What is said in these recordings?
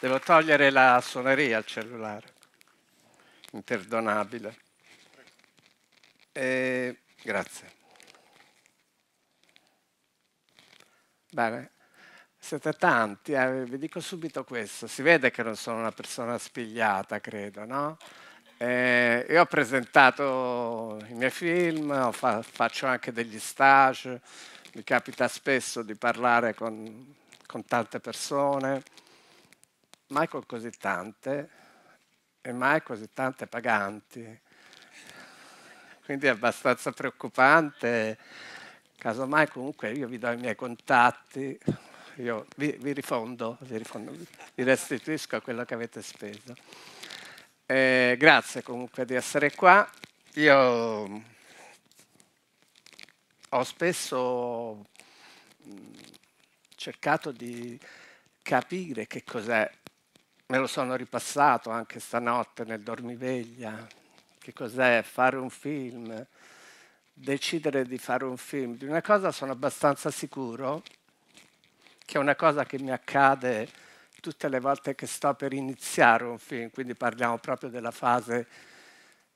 Devo togliere la suoneria al cellulare. Interdonabile. E... Grazie. Bene. Siete tanti, eh? vi dico subito questo. Si vede che non sono una persona spigliata, credo, no? Eh, io ho presentato i miei film, fa faccio anche degli stage, mi capita spesso di parlare con, con tante persone mai con così tante e mai così tante paganti. Quindi è abbastanza preoccupante. Casomai comunque io vi do i miei contatti, io vi, vi, rifondo, vi, rifondo, vi restituisco quello che avete speso. Eh, grazie comunque di essere qua. Io ho spesso cercato di capire che cos'è me lo sono ripassato anche stanotte nel dormiveglia. Che cos'è fare un film? Decidere di fare un film. Di una cosa sono abbastanza sicuro, che è una cosa che mi accade tutte le volte che sto per iniziare un film, quindi parliamo proprio della fase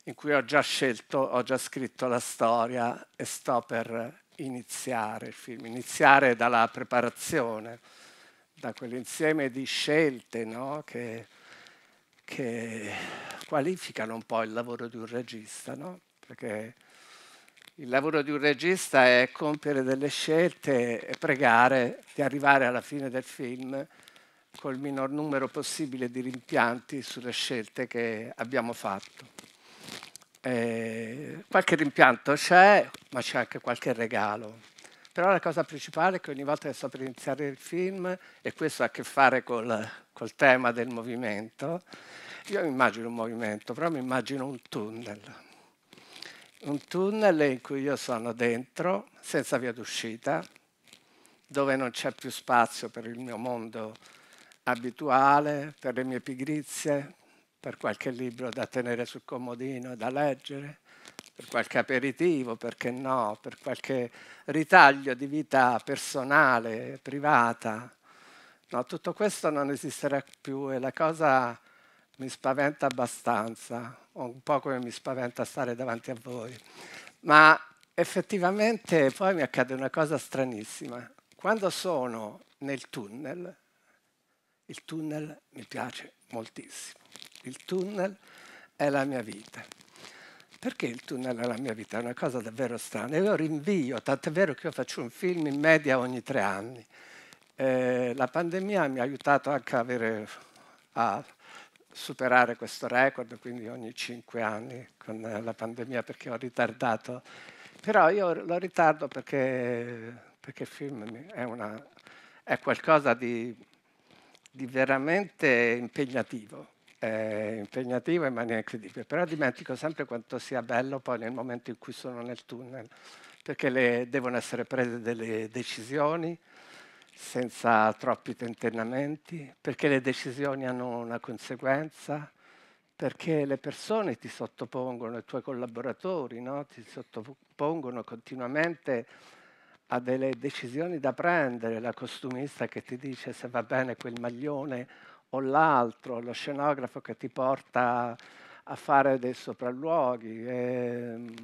in cui ho già scelto, ho già scritto la storia e sto per iniziare il film, iniziare dalla preparazione da quell'insieme di scelte no? che, che, qualificano un po' il lavoro di un regista, no? perché il lavoro di un regista è compiere delle scelte e pregare di arrivare alla fine del film col minor numero possibile di rimpianti sulle scelte che abbiamo fatto. E eh, qualche rimpianto c'è, ma c'è anche qualche regalo. Però la cosa principale è che ogni volta che sto per iniziare il film, e questo ha a che fare col, col tema del movimento, io mi immagino un movimento, però mi immagino un tunnel. Un tunnel in cui io sono dentro, senza via d'uscita, dove non c'è più spazio per il mio mondo abituale, per le mie pigrizie, per qualche libro da tenere sul comodino e da leggere, per qualche aperitivo, perché no, per qualche ritaglio di vita personale, privata. No, tutto questo non esisterà più e la cosa mi spaventa abbastanza, un po' come mi spaventa stare davanti a voi. Ma effettivamente poi mi accade una cosa stranissima. Quando sono nel tunnel, il tunnel mi piace moltissimo. Il tunnel è la mia vita perché il tunnel alla mia vita è una cosa davvero strana. Io rinvio, tant'è vero che io faccio un film in media ogni tre anni. Eh, la pandemia mi ha aiutato anche a, avere, a superare questo record, quindi ogni cinque anni con la pandemia perché ho ritardato. Però io lo ritardo perché, perché il film è, una, è qualcosa di, di veramente impegnativo eh, impegnativa in maniera incredibile, però dimentico sempre quanto sia bello poi nel momento in cui sono nel tunnel, perché le, devono essere prese delle decisioni senza troppi tentennamenti, perché le decisioni hanno una conseguenza, perché le persone ti sottopongono, i tuoi collaboratori no? ti sottopongono continuamente a delle decisioni da prendere, la costumista che ti dice se va bene quel maglione o l'altro, lo scenografo che ti porta a fare dei sopralluoghi, e, ehm,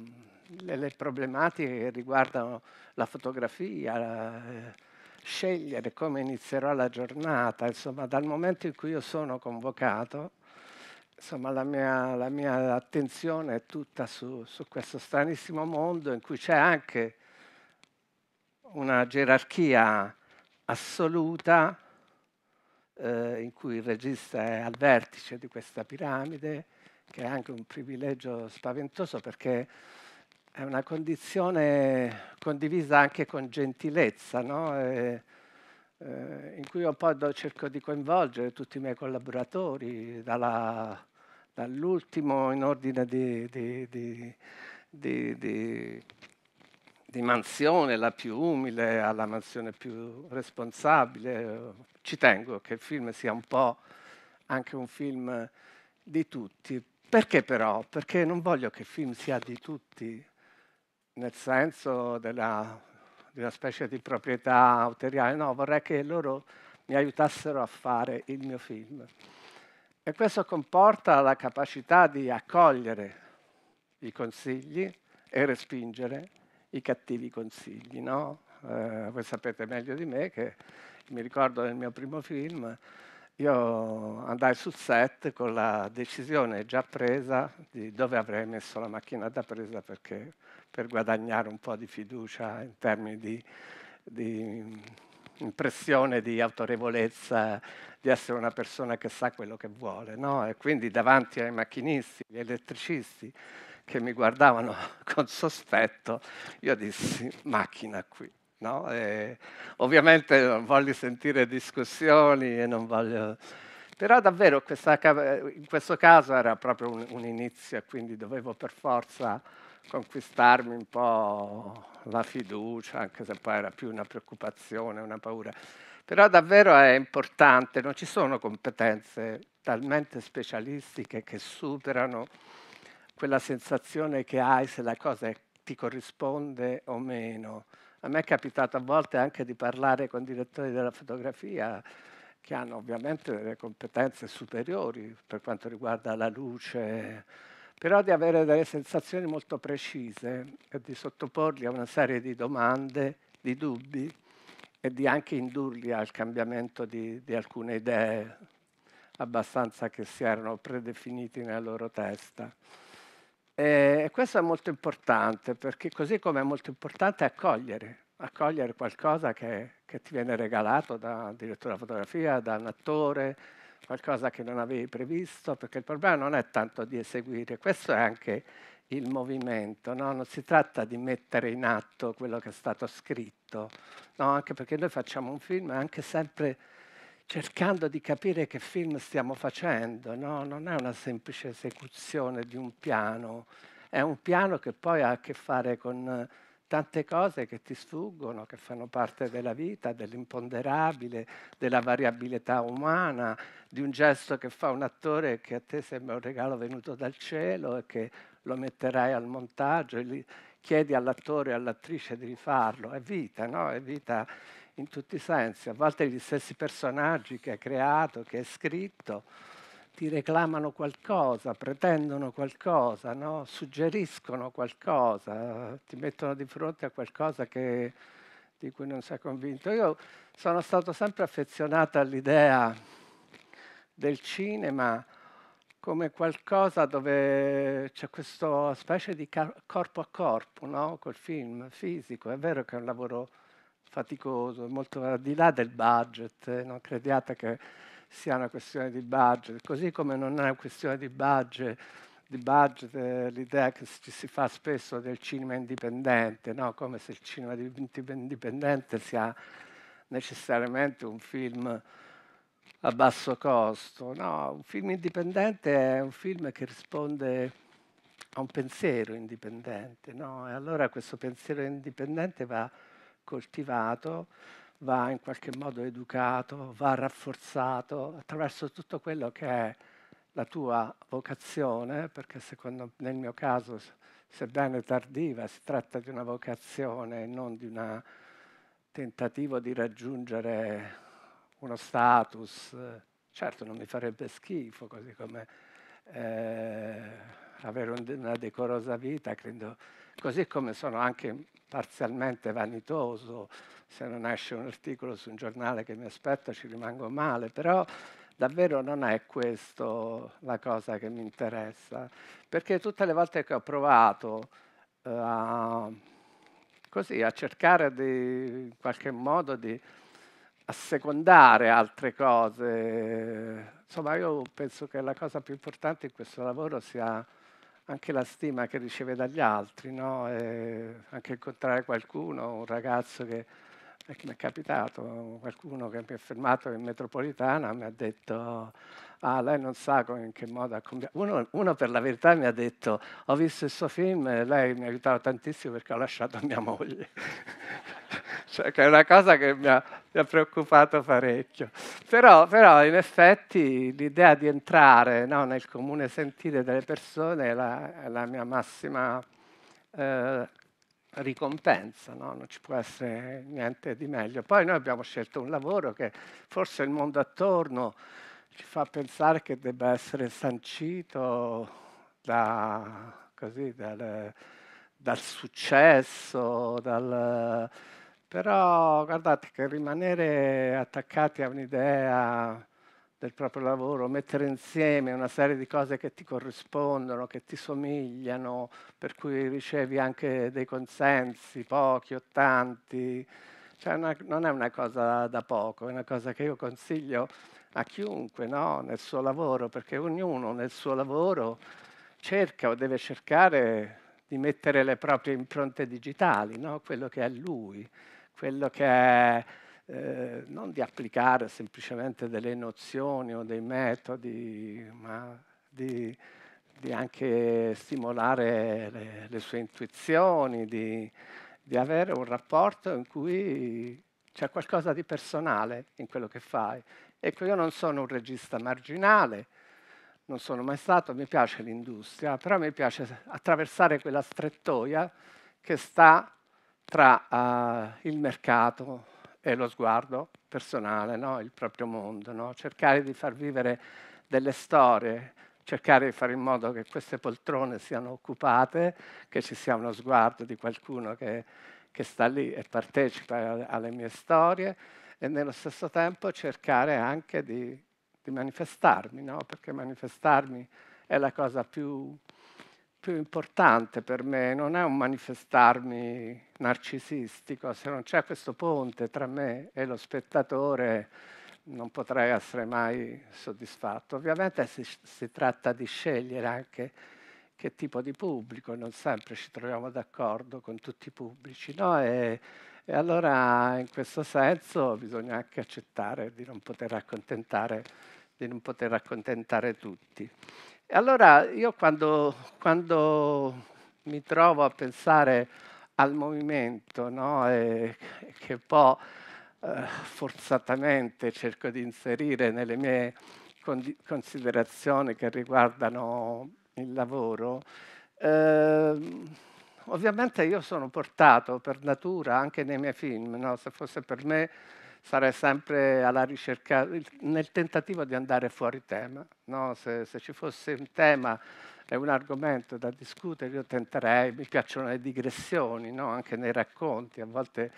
le, le, problematiche che riguardano la fotografia, eh, scegliere come inizierò la giornata, insomma dal momento in cui io sono convocato, insomma la mia, la mia attenzione è tutta su, su questo stranissimo mondo in cui c'è anche una gerarchia assoluta eh, in cui il regista è al vertice di questa piramide, che è anche un privilegio spaventoso perché è una condizione condivisa anche con gentilezza, no? e, eh, in cui io poi do, cerco di coinvolgere tutti i miei collaboratori, dalla, dall'ultimo in ordine di, di, di, di di mansione, la più umile, alla mansione più responsabile. Ci tengo che il film sia un po' anche un film di tutti. Perché però? Perché non voglio che il film sia di tutti, nel senso della, di una specie di proprietà autoriale, no, vorrei che loro mi aiutassero a fare il mio film. E questo comporta la capacità di accogliere i consigli e respingere, i cattivi consigli, no? Eh, voi sapete meglio di me che mi ricordo nel mio primo film, io andai sul set con la decisione già presa di dove avrei messo la macchina da presa perché, per guadagnare un po' di fiducia in termini di, di impressione di autorevolezza, di essere una persona che sa quello che vuole. No? E quindi davanti ai macchinisti, agli elettricisti, che mi guardavano con sospetto, io dissi macchina qui. No? ovviamente non voglio sentire discussioni e non voglio... Però davvero questa, in questo caso era proprio un, un inizio, quindi dovevo per forza conquistarmi un po' la fiducia, anche se poi era più una preoccupazione, una paura. Però davvero è importante, non ci sono competenze talmente specialistiche che superano quella sensazione che hai se la cosa ti corrisponde o meno. A me è capitato a volte anche di parlare con direttori della fotografia che hanno ovviamente delle competenze superiori per quanto riguarda la luce, però di avere delle sensazioni molto precise e di sottoporli a una serie di domande, di dubbi e di anche indurli al cambiamento di, di alcune idee abbastanza che si erano predefiniti nella loro testa. Eh, e questo è molto importante, perché così come è molto importante accogliere, accogliere qualcosa che, che ti viene regalato da un direttore della fotografia, da un attore, qualcosa che non avevi previsto, perché il problema non è tanto di eseguire, questo è anche il movimento, no? non si tratta di mettere in atto quello che è stato scritto, no? anche perché noi facciamo un film anche sempre cercando di capire che film stiamo facendo, no? non è una semplice esecuzione di un piano, è un piano che poi ha a che fare con tante cose che ti sfuggono, che fanno parte della vita, dell'imponderabile, della variabilità umana, di un gesto che fa un attore che a te sembra un regalo venuto dal cielo e che lo metterai al montaggio chiedi all'attore e all'attrice di rifarlo, è vita, no? È vita in tutti i sensi. A volte gli stessi personaggi che hai creato, che hai scritto, ti reclamano qualcosa, pretendono qualcosa, no? suggeriscono qualcosa, ti mettono di fronte a qualcosa che, di cui non sei convinto. Io sono stato sempre affezionato all'idea del cinema come qualcosa dove c'è questa specie di corpo a corpo, no? col film fisico. È vero che è un lavoro faticoso, molto al di là del budget, eh, non crediate che sia una questione di budget, così come non è una questione di budget, di budget eh, l'idea che ci si fa spesso del cinema indipendente, no? come se il cinema indipendente sia necessariamente un film a basso costo. No, un film indipendente è un film che risponde a un pensiero indipendente, no? E allora questo pensiero indipendente va coltivato, va in qualche modo educato, va rafforzato attraverso tutto quello che è la tua vocazione, perché secondo, nel mio caso, sebbene tardiva, si tratta di una vocazione e non di un tentativo di raggiungere uno status, certo non mi farebbe schifo, così come eh, avere un, una decorosa vita, credo, così come sono anche parzialmente vanitoso, se non esce un articolo su un giornale che mi aspetto ci rimango male, però davvero non è questa la cosa che mi interessa, perché tutte le volte che ho provato eh, così, a cercare di, in qualche modo di assecondare altre cose. Insomma, io penso che la cosa più importante in questo lavoro sia anche la stima che riceve dagli altri, no? anche incontrare qualcuno, un ragazzo che, eh, che mi è capitato, qualcuno che mi ha fermato in metropolitana, mi ha detto, ah, lei non sa in che modo ha cambiato. Uno, uno, per la verità mi ha detto, ho visto il suo film, e lei mi ha aiutato tantissimo perché ho lasciato mia moglie cioè, che è una cosa che mi ha, mi ha preoccupato parecchio. Però, però, in effetti l'idea di entrare no, nel comune sentire delle persone è la, è la mia massima eh, ricompensa, no? non ci può essere niente di meglio. Poi noi abbiamo scelto un lavoro che forse il mondo attorno ci fa pensare che debba essere sancito da, così, dal, dal, successo, dal, però guardate che rimanere attaccati a un'idea del proprio lavoro, mettere insieme una serie di cose che ti corrispondono, che ti somigliano, per cui ricevi anche dei consensi, pochi o tanti, cioè una, non è una cosa da poco, è una cosa che io consiglio a chiunque no? nel suo lavoro, perché ognuno nel suo lavoro cerca o deve cercare di mettere le proprie impronte digitali, no? quello che è lui quello che è eh, non di applicare semplicemente delle nozioni o dei metodi, ma di, di anche stimolare le, le sue intuizioni, di, di avere un rapporto in cui c'è qualcosa di personale in quello che fai. Ecco, io non sono un regista marginale, non sono mai stato, mi piace l'industria, però mi piace attraversare quella strettoia che sta tra uh, il mercato e lo sguardo personale, no? il proprio mondo, no? cercare di far vivere delle storie, cercare di fare in modo che queste poltrone siano occupate, che ci sia uno sguardo di qualcuno che, che sta lì e partecipa alle mie storie e nello stesso tempo cercare anche di, di manifestarmi, no? perché manifestarmi è la cosa più, più importante per me, non è un manifestarmi narcisistico, se non c'è questo ponte tra me e lo spettatore non potrei essere mai soddisfatto. Ovviamente si, si tratta di scegliere anche che tipo di pubblico, non sempre ci troviamo d'accordo con tutti i pubblici, no? e, e, allora in questo senso bisogna anche accettare di non poter accontentare, non poter accontentare tutti. E allora io quando, quando mi trovo a pensare al movimento, no? che poi eh, forzatamente cerco di inserire nelle mie considerazioni che riguardano il lavoro. Eh, ovviamente io sono portato per natura anche nei miei film, no? se fosse per me sarei sempre alla ricerca, nel tentativo di andare fuori tema. No? Se, se, ci fosse un tema e un argomento da discutere, io tenterei, mi piacciono le digressioni, no? anche nei racconti, a volte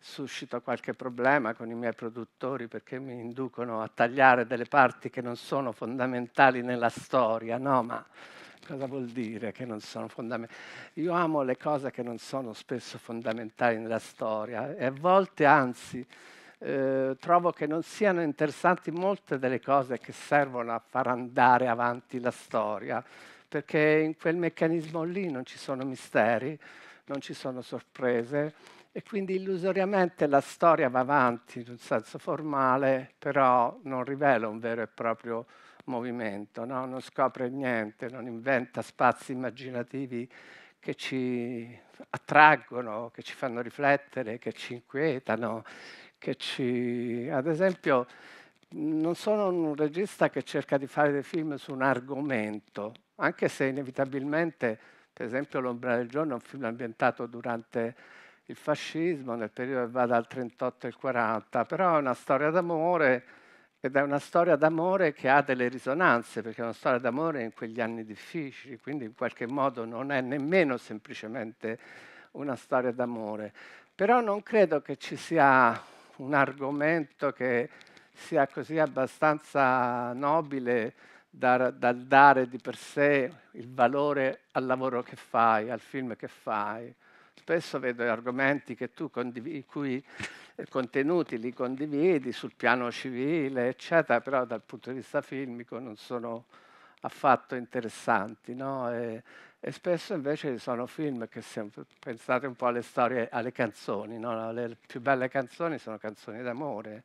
suscito qualche problema con i miei produttori perché mi inducono a tagliare delle parti che non sono fondamentali nella storia, no? Ma cosa vuol dire che non sono fondamentali? Io amo le cose che non sono spesso fondamentali nella storia e a volte anzi eh, trovo che non siano interessanti molte delle cose che servono a far andare avanti la storia, perché in quel meccanismo lì non ci sono misteri, non ci sono sorprese e quindi illusoriamente la storia va avanti in un senso formale, però non rivela un vero e proprio movimento, no? non scopre niente, non inventa spazi immaginativi che ci attraggono, che ci fanno riflettere, che ci inquietano, che ci... Ad esempio, non sono un regista che cerca di fare dei film su un argomento, anche se inevitabilmente, per esempio, L'ombra del giorno è un film ambientato durante il fascismo, nel periodo che va dal 38 al 40, però è una storia d'amore ed è una storia d'amore che ha delle risonanze, perché è una storia d'amore in quegli anni difficili, quindi in qualche modo non è nemmeno semplicemente una storia d'amore. Però non credo che ci sia un argomento che sia così abbastanza nobile da, da, dare di per sé il valore al lavoro che fai, al film che fai. Spesso vedo argomenti che tu condiv- cui contenuti li condividi sul piano civile, eccetera, però dal punto di vista filmico non sono affatto interessanti. No? E, e spesso invece sono film che sempre, pensate un po' alle storie, alle canzoni, no? le più belle canzoni sono canzoni d'amore.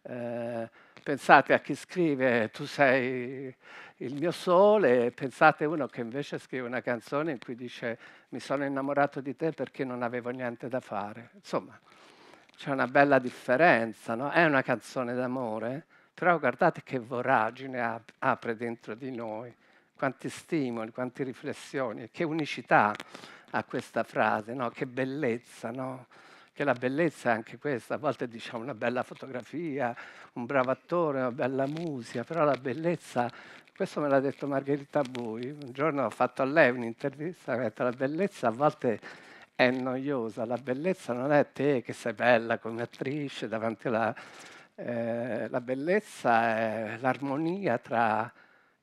Eh, pensate a chi scrive Tu sei il mio sole, pensate a uno che invece scrive una canzone in cui dice mi sono innamorato di te perché non avevo niente da fare. Insomma, c'è una bella differenza, no? è una canzone d'amore, però guardate che voragine ap- apre dentro di noi quanti stimoli, quante riflessioni, che unicità ha questa frase, no? che bellezza, no? che la bellezza è anche questa, a volte diciamo una bella fotografia, un bravo attore, una bella musica, però la bellezza, questo me l'ha detto Margherita Bui, un giorno ho fatto a lei un'intervista, mi ha detto la bellezza a volte è noiosa, la bellezza non è te che sei bella come attrice davanti alla... Eh, la bellezza è l'armonia tra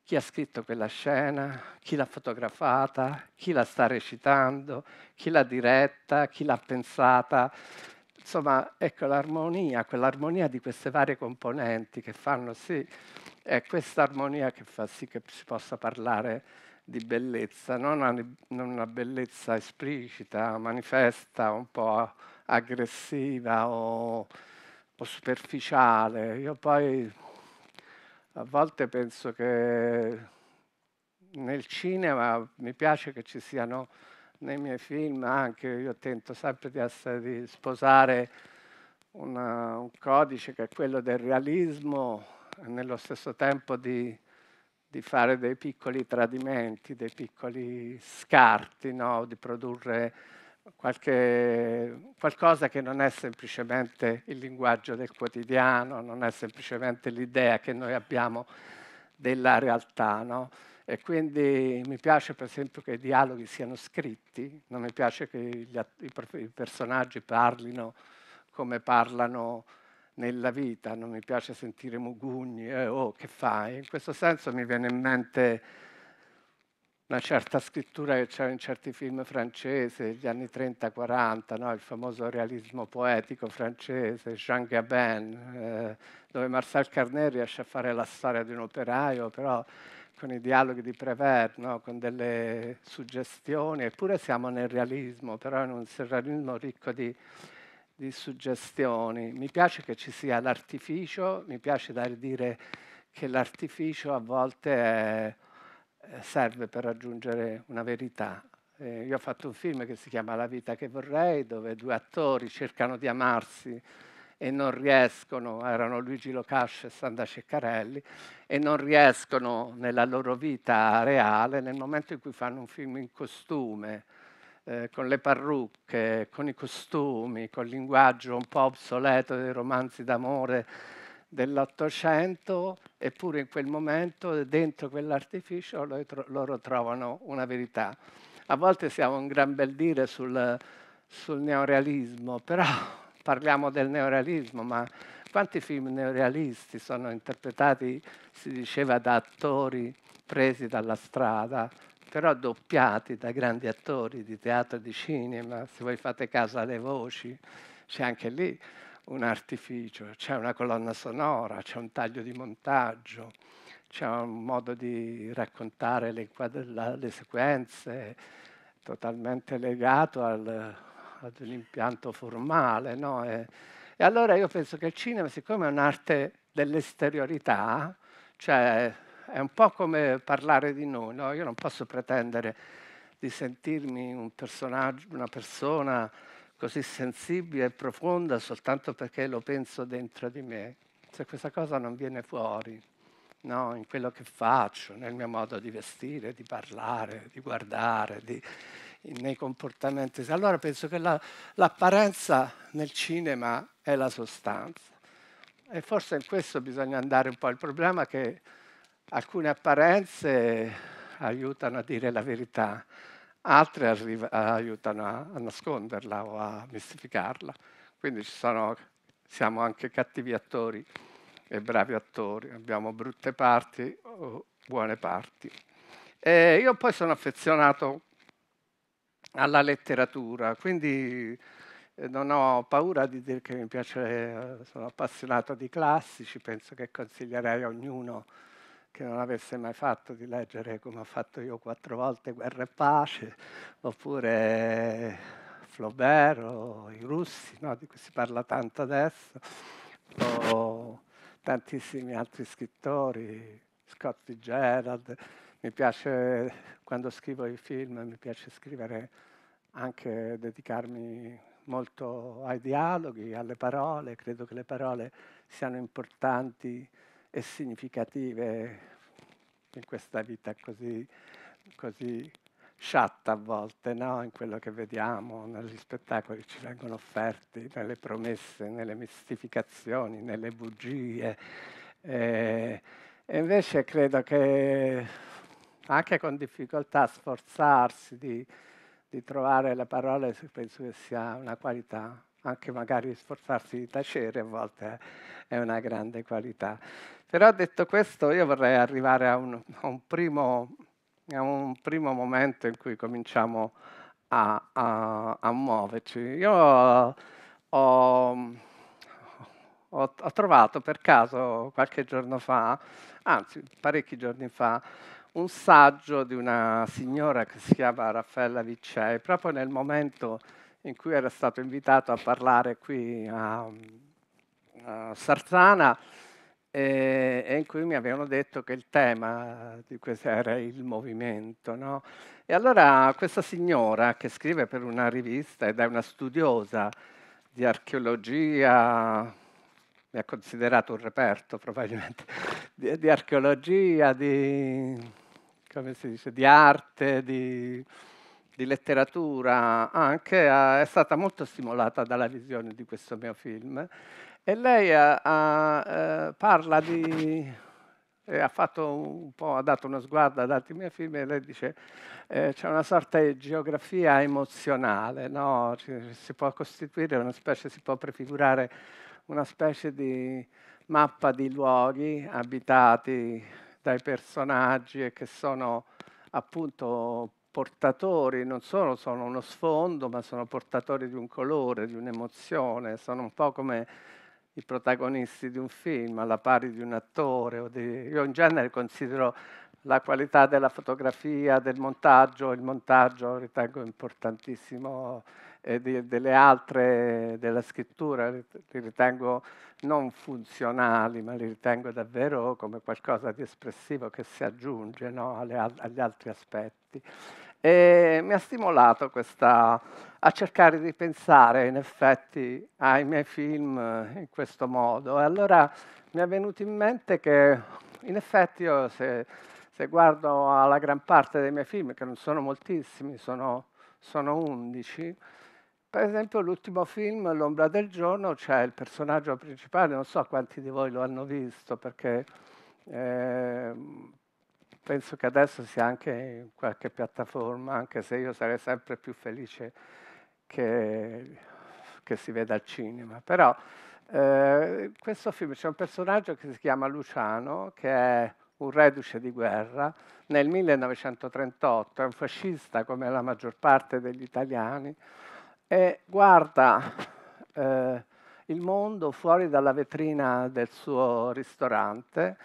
chi ha scritto quella scena, chi l'ha fotografata, chi la sta recitando, chi l'ha diretta, chi l'ha pensata. Insomma, ecco l'armonia, quell'armonia di queste varie componenti che fanno sì, è questa armonia che fa sì che si possa parlare di bellezza, non una, bellezza esplicita, manifesta, un po' aggressiva o, o superficiale. Io poi a volte penso che nel cinema mi piace che ci siano nei miei film anche, io tento sempre di, essere, di sposare una, un codice che è quello del realismo e nello stesso tempo di, di fare dei piccoli tradimenti, dei piccoli scarti, no? di produrre qualche, qualcosa che non è semplicemente il linguaggio del quotidiano, non è semplicemente l'idea che noi abbiamo della realtà. No? E quindi mi piace per esempio che i dialoghi siano scritti, non mi piace che gli, i, i personaggi parlino come parlano nella vita, non mi piace sentire mugugni, eh, oh che fai? In questo senso mi viene in mente una certa scrittura che c'è in certi film francesi degli anni 30-40, no? il famoso realismo poetico francese, Jean Gabin, eh, dove Marcel Carnet riesce a fare la storia di un operaio, però con i dialoghi di Prévert, no? con delle suggestioni, eppure siamo nel realismo, però in un surrealismo ricco di, di suggestioni. Mi piace che ci sia l'artificio, mi piace da dire che l'artificio a volte è eh, serve per raggiungere una verità. Eh, io ho fatto un film che si chiama La vita che vorrei, dove due attori cercano di amarsi e non riescono, erano Luigi Locascio e Sandra Ceccarelli, e non riescono nella loro vita reale, nel momento in cui fanno un film in costume, eh, con le parrucche, con i costumi, col linguaggio un po' obsoleto dei romanzi d'amore, dell'Ottocento, eppure in quel momento, dentro quell'artificio, loro trovano una verità. A volte siamo un gran bel dire sul, sul neorealismo, però parliamo del neorealismo, ma quanti film neorealisti sono interpretati, si diceva, da attori presi dalla strada, però doppiati da grandi attori di teatro e di cinema, se voi fate caso alle voci, c'è anche lì un artificio, c'è una colonna sonora, c'è un taglio di montaggio, c'è un modo di raccontare le, la, le sequenze totalmente legato al, ad un impianto formale. No? E, e, allora io penso che il cinema, siccome è un'arte dell'esteriorità, cioè è un po' come parlare di noi, no? io non posso pretendere di sentirmi un una persona così sensibile e profonda soltanto perché lo penso dentro di me, se questa cosa non viene fuori, no? in quello che faccio, nel mio modo di vestire, di parlare, di guardare, di, nei comportamenti, allora penso che la, l'apparenza nel cinema è la sostanza. E forse in questo bisogna andare un po'. Il problema è che alcune apparenze aiutano a dire la verità, altre arriva, aiutano a, a, nasconderla o a mistificarla. Quindi sono, siamo anche cattivi attori e bravi attori, abbiamo brutte parti o buone parti. E io poi sono affezionato alla letteratura, quindi eh, non ho paura di dire che mi piace, eh, sono appassionato di classici, penso che consiglierei a ognuno che non avesse mai fatto di leggere come ho fatto io quattro volte Guerra e Pace, oppure Flaubert o i russi, no? di cui si parla tanto adesso, o tantissimi altri scrittori, Scott Fitzgerald. Mi piace, quando scrivo i film, mi piace scrivere anche dedicarmi molto ai dialoghi, alle parole, credo che le parole siano importanti e significative in questa vita così, così sciatta a volte, no? in quello che vediamo, negli spettacoli che ci vengono offerti, nelle promesse, nelle mistificazioni, nelle bugie. E, e invece credo che anche con difficoltà sforzarsi di, di trovare le parole, penso che sia una qualità anche magari sforzarsi di tacere a volte è una grande qualità. Però detto questo io vorrei arrivare a un, a un, primo, a un primo, momento in cui cominciamo a, a muoverci. Io ho, ho, ho, trovato per caso qualche giorno fa, anzi parecchi giorni fa, un saggio di una signora che si chiama Raffaella Viccei, proprio nel momento in cui era stato invitato a parlare qui a, a Sarzana e, e, in cui mi avevano detto che il tema di questo era il movimento. No? E allora questa signora che scrive per una rivista ed è una studiosa di archeologia, mi ha considerato un reperto probabilmente, di, di archeologia, di, come si dice, di arte, di di letteratura anche, è stata molto stimolata dalla visione di questo mio film e lei ha, ha, eh, parla di... Ha, ha dato uno sguardo ad altri miei film e lei dice eh, c'è una sorta di geografia emozionale, no? si può costituire una specie, si può prefigurare una specie di mappa di luoghi abitati dai personaggi e che sono appunto portatori, non solo sono uno sfondo, ma sono portatori di un colore, di un'emozione, sono un po' come i protagonisti di un film, alla pari di un attore. Di... Io in genere considero la qualità della fotografia, del montaggio, il montaggio ritengo importantissimo, e di, delle altre, della scrittura, li ritengo non funzionali, ma li ritengo davvero come qualcosa di espressivo che si aggiunge no, alle, agli altri aspetti. E mi ha stimolato questa, a cercare di pensare in effetti ai miei film eh, in questo modo. E allora mi è venuto in mente che in effetti io se, se guardo alla gran parte dei miei film, che non sono moltissimi, sono, sono 11, per esempio l'ultimo film, L'ombra del giorno, c'è il personaggio principale, non so quanti di voi lo hanno visto perché... Eh, penso che adesso sia anche in qualche piattaforma, anche se io sarei sempre più felice che, che si veda al cinema. Però eh, questo film c'è un personaggio che si chiama Luciano, che è un reduce di guerra, nel 1938 è un fascista come la maggior parte degli italiani e guarda eh, il mondo fuori dalla vetrina del suo ristorante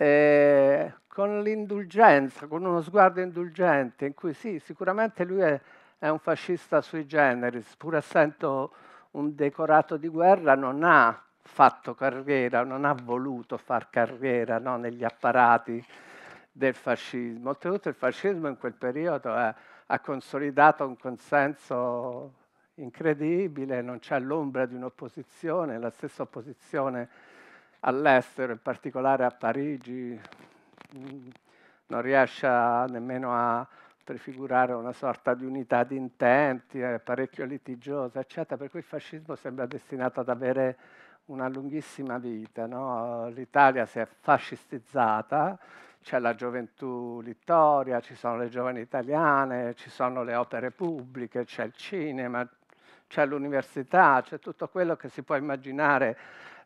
eh, con l'indulgenza, con uno sguardo indulgente, in cui sì, sicuramente lui è, è un fascista sui generis, pur essendo un decorato di guerra, non ha fatto carriera, non ha voluto far carriera no, negli apparati del fascismo. Oltretutto il fascismo in quel periodo eh, ha consolidato un consenso incredibile, non c'è l'ombra di un'opposizione, la stessa opposizione all'estero, in particolare a Parigi, mm, non riesce nemmeno a prefigurare una sorta di unità di intenti, è parecchio litigiosa, eccetera, per cui il fascismo sembra destinato ad avere una lunghissima vita. No? L'Italia si è fascistizzata, c'è la gioventù littoria, ci sono le giovani italiane, ci sono le opere pubbliche, c'è il cinema, c'è l'università, c'è tutto quello che si può immaginare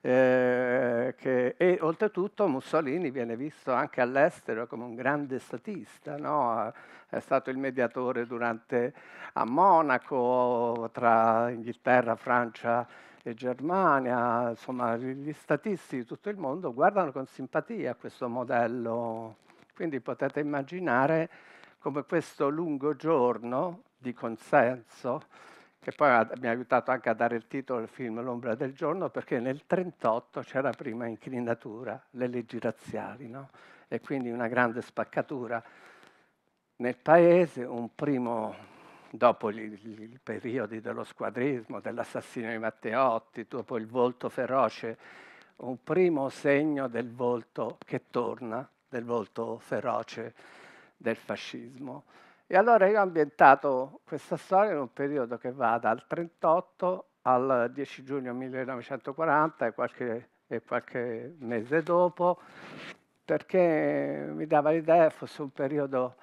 eh, che, e oltretutto Mussolini viene visto anche all'estero come un grande statista, no? Eh, è stato il mediatore durante, a Monaco tra Inghilterra, Francia e Germania, insomma gli statisti di tutto il mondo guardano con simpatia questo modello, quindi potete immaginare come questo lungo giorno di consenso che poi mi ha aiutato anche a dare il titolo al film L'ombra del giorno, perché nel 1938 c'era prima inclinatura, le leggi razziali, no? e quindi una grande spaccatura nel paese, un primo, dopo i periodi dello squadrismo, dell'assassinio di Matteotti, dopo il volto feroce, un primo segno del volto che torna, del volto feroce del fascismo. E allora io ho ambientato questa storia in un periodo che va dal 38 al 10 giugno 1940 e qualche, e qualche mese dopo, perché mi dava l'idea fosse un periodo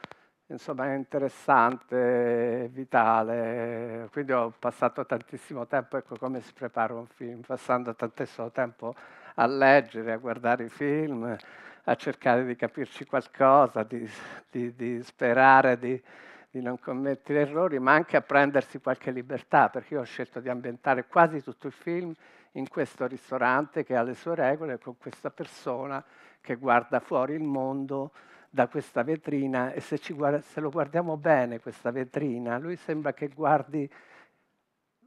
insomma, interessante, vitale, quindi ho passato tantissimo tempo, ecco come si prepara un film, passando tantissimo tempo a leggere, a guardare i film, a cercare di capirci qualcosa, di, di, di sperare di, di non commettere errori, ma anche a prendersi qualche libertà, perché io ho scelto di ambientare quasi tutto il film in questo ristorante che ha le sue regole, con questa persona che guarda fuori il mondo da questa vetrina e se, guarda, se lo guardiamo bene questa vetrina, lui sembra che guardi,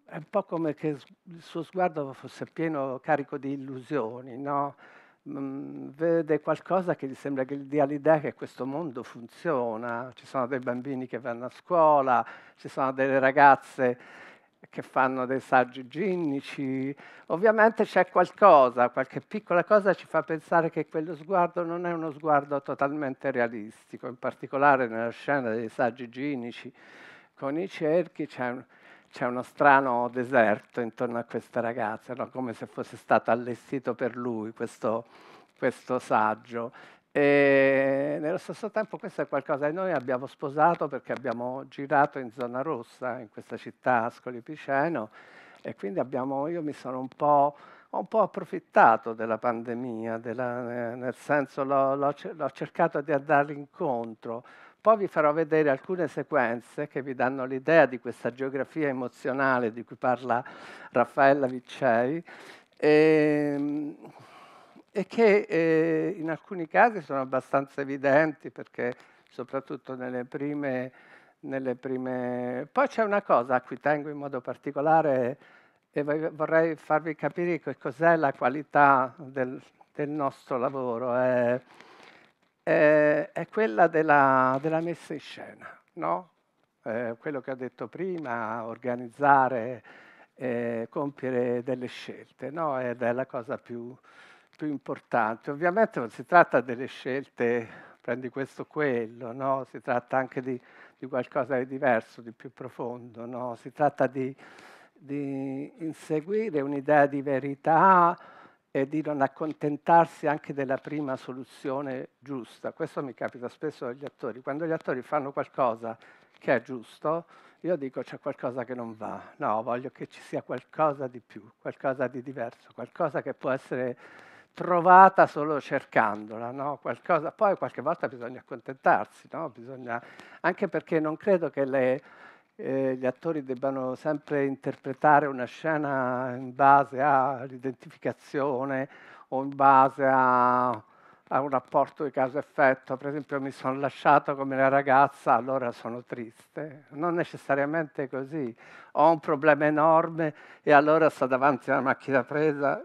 è un po' come che il suo sguardo fosse pieno, carico di illusioni, no? Mm, vede qualcosa che gli sembra che gli dia l'idea che questo mondo funziona, ci sono dei bambini che vanno a scuola, ci sono delle ragazze che fanno dei saggi ginnici, ovviamente c'è qualcosa, qualche piccola cosa ci fa pensare che quello sguardo non è uno sguardo totalmente realistico, in particolare nella scena dei saggi ginnici con i cerchi c'è un c'è uno strano deserto intorno a questa ragazza, no? come se fosse stato allestito per lui questo, questo saggio. E nello stesso tempo questo è qualcosa che noi abbiamo sposato perché abbiamo girato in zona rossa, in questa città Ascoli Piceno, e quindi abbiamo, io mi sono un po', un po approfittato della pandemia, della, nel senso l'ho, l'ho cercato di andare incontro, poi vi farò vedere alcune sequenze che vi danno l'idea di questa geografia emozionale di cui parla Raffaella Viccei e, ehm, e che eh, in alcuni casi sono abbastanza evidenti perché soprattutto nelle prime... Nelle prime... Poi c'è una cosa a cui tengo in modo particolare e vorrei farvi capire che cos'è la qualità del, del nostro lavoro. Eh, eh, è quella della, della, messa in scena, no? eh, quello che ho detto prima, organizzare, eh, compiere delle scelte, no? ed è la cosa più, più, importante. Ovviamente non si tratta delle scelte, prendi questo o quello, no? si tratta anche di, di, qualcosa di diverso, di più profondo, si tratta di, di inseguire un'idea di verità e di non accontentarsi anche della prima soluzione giusta. Questo mi capita spesso agli attori. Quando gli attori fanno qualcosa che è giusto, io dico c'è qualcosa che non va. No, voglio che ci sia qualcosa di più, qualcosa di diverso, qualcosa che può essere trovata solo cercandola, no? Qualcosa. Poi qualche volta bisogna accontentarsi, no? bisogna... anche perché non credo che le eh, gli attori debbano sempre interpretare una scena in base all'identificazione o in base a, a un rapporto di caso effetto Per esempio mi sono lasciato come la ragazza, allora sono triste. Non necessariamente così. Ho un problema enorme e allora sto davanti a una macchina presa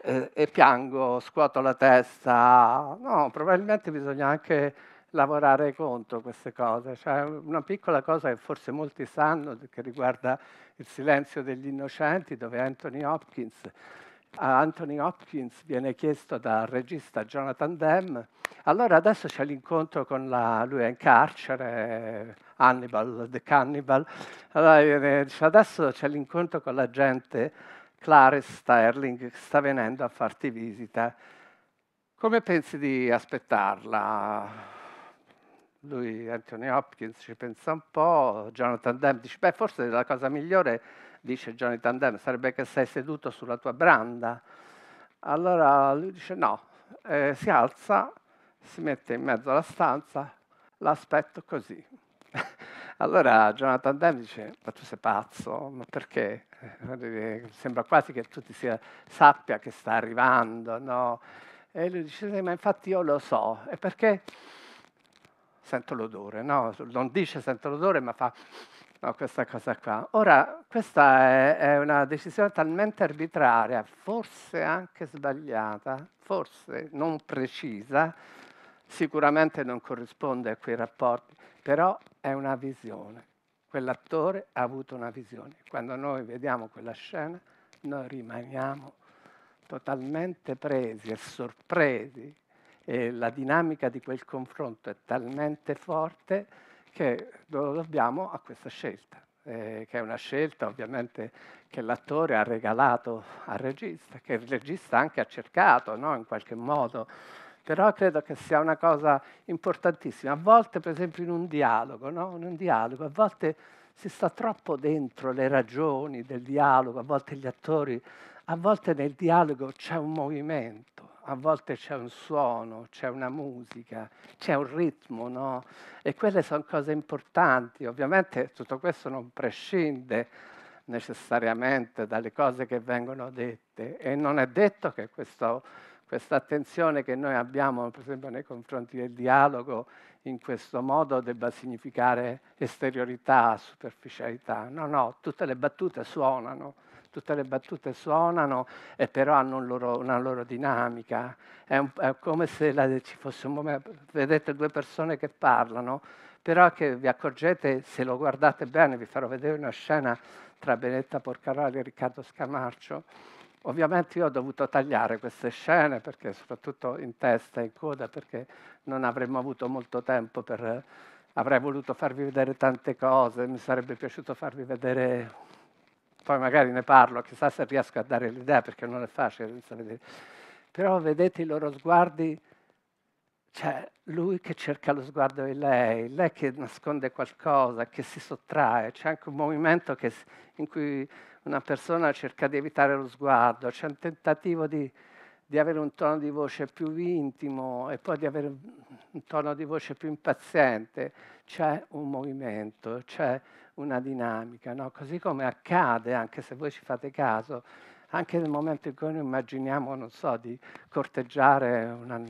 e, eh, e piango, scuoto la testa. No, probabilmente bisogna anche lavorare contro queste cose. Cioè, una piccola cosa che forse molti sanno, che riguarda il silenzio degli innocenti, dove Anthony Hopkins, a Anthony Hopkins viene chiesto dal regista Jonathan Demme, allora adesso c'è l'incontro con la, lui è in carcere, Hannibal, The Cannibal, allora dice, adesso c'è l'incontro con la gente, Clarice Sterling che sta venendo a farti visita. Come pensi di aspettarla? lui Anthony Hopkins ci pensa un po', Jonathan Demme dice, beh forse la cosa migliore, dice Jonathan Demme, sarebbe che sei seduto sulla tua branda. Allora lui dice no, eh, si alza, si mette in mezzo alla stanza, l'aspetto così. allora Jonathan Demme dice, ma tu sei pazzo, ma perché? Eh, sembra quasi che tu ti sia, sappia che sta arrivando, no? E lui dice, sì, ma infatti io lo so, e perché? sento l'odore, no? Non dice sento l'odore, ma fa no, questa cosa qua. Ora, questa è, è una decisione talmente arbitraria, forse anche sbagliata, forse non precisa, sicuramente non corrisponde a quei rapporti, però è una visione. Quell'attore ha avuto una visione. Quando noi vediamo quella scena, noi rimaniamo totalmente presi e sorpresi e la dinamica di quel confronto è talmente forte che lo dobbiamo a questa scelta, eh, che è una scelta ovviamente che l'attore ha regalato al regista, che il regista anche ha cercato no, in qualche modo, però credo che sia una cosa importantissima. A volte, per esempio, in un dialogo, no? in un dialogo a volte si sta troppo dentro le ragioni del dialogo, a volte gli attori, a volte nel dialogo c'è un movimento a volte c'è un suono, c'è una musica, c'è un ritmo, no? E quelle sono cose importanti. Ovviamente tutto questo non prescinde necessariamente dalle cose che vengono dette e non è detto che questo, questa attenzione che noi abbiamo, per esempio, nei confronti del dialogo in questo modo debba significare esteriorità, superficialità. No, no, tutte le battute suonano tutte le battute suonano e eh, però hanno un loro, una loro dinamica. È, un, è come se la, ci fosse un momento, vedete due persone che parlano, però che vi accorgete, se lo guardate bene, vi farò vedere una scena tra Benetta Porcaroli e Riccardo Scamarcio. Ovviamente io ho dovuto tagliare queste scene, perché, soprattutto in testa e in coda, perché non avremmo avuto molto tempo per... Eh, avrei voluto farvi vedere tante cose, mi sarebbe piaciuto farvi vedere poi magari ne parlo, chissà se riesco a dare l'idea perché non è facile, però vedete i loro sguardi, cioè lui che cerca lo sguardo di lei, lei che nasconde qualcosa, che si sottrae, c'è anche un movimento che, in cui una persona cerca di evitare lo sguardo, c'è un tentativo di, di avere un tono di voce più intimo e poi di avere un tono di voce più impaziente, c'è un movimento, c'è una dinamica, no? così come accade, anche se voi ci fate caso, anche nel momento in cui noi immaginiamo, non so, di corteggiare una,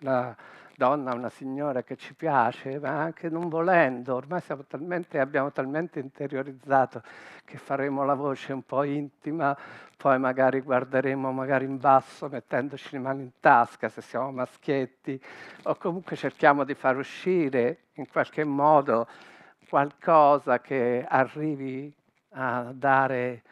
una donna, una signora che ci piace, ma anche non volendo, ormai talmente, abbiamo talmente interiorizzato che faremo la voce un po' intima, poi magari guarderemo magari in basso mettendoci le mani in tasca se siamo maschietti, o comunque cerchiamo di far uscire in qualche modo qualcosa che arrivi a dare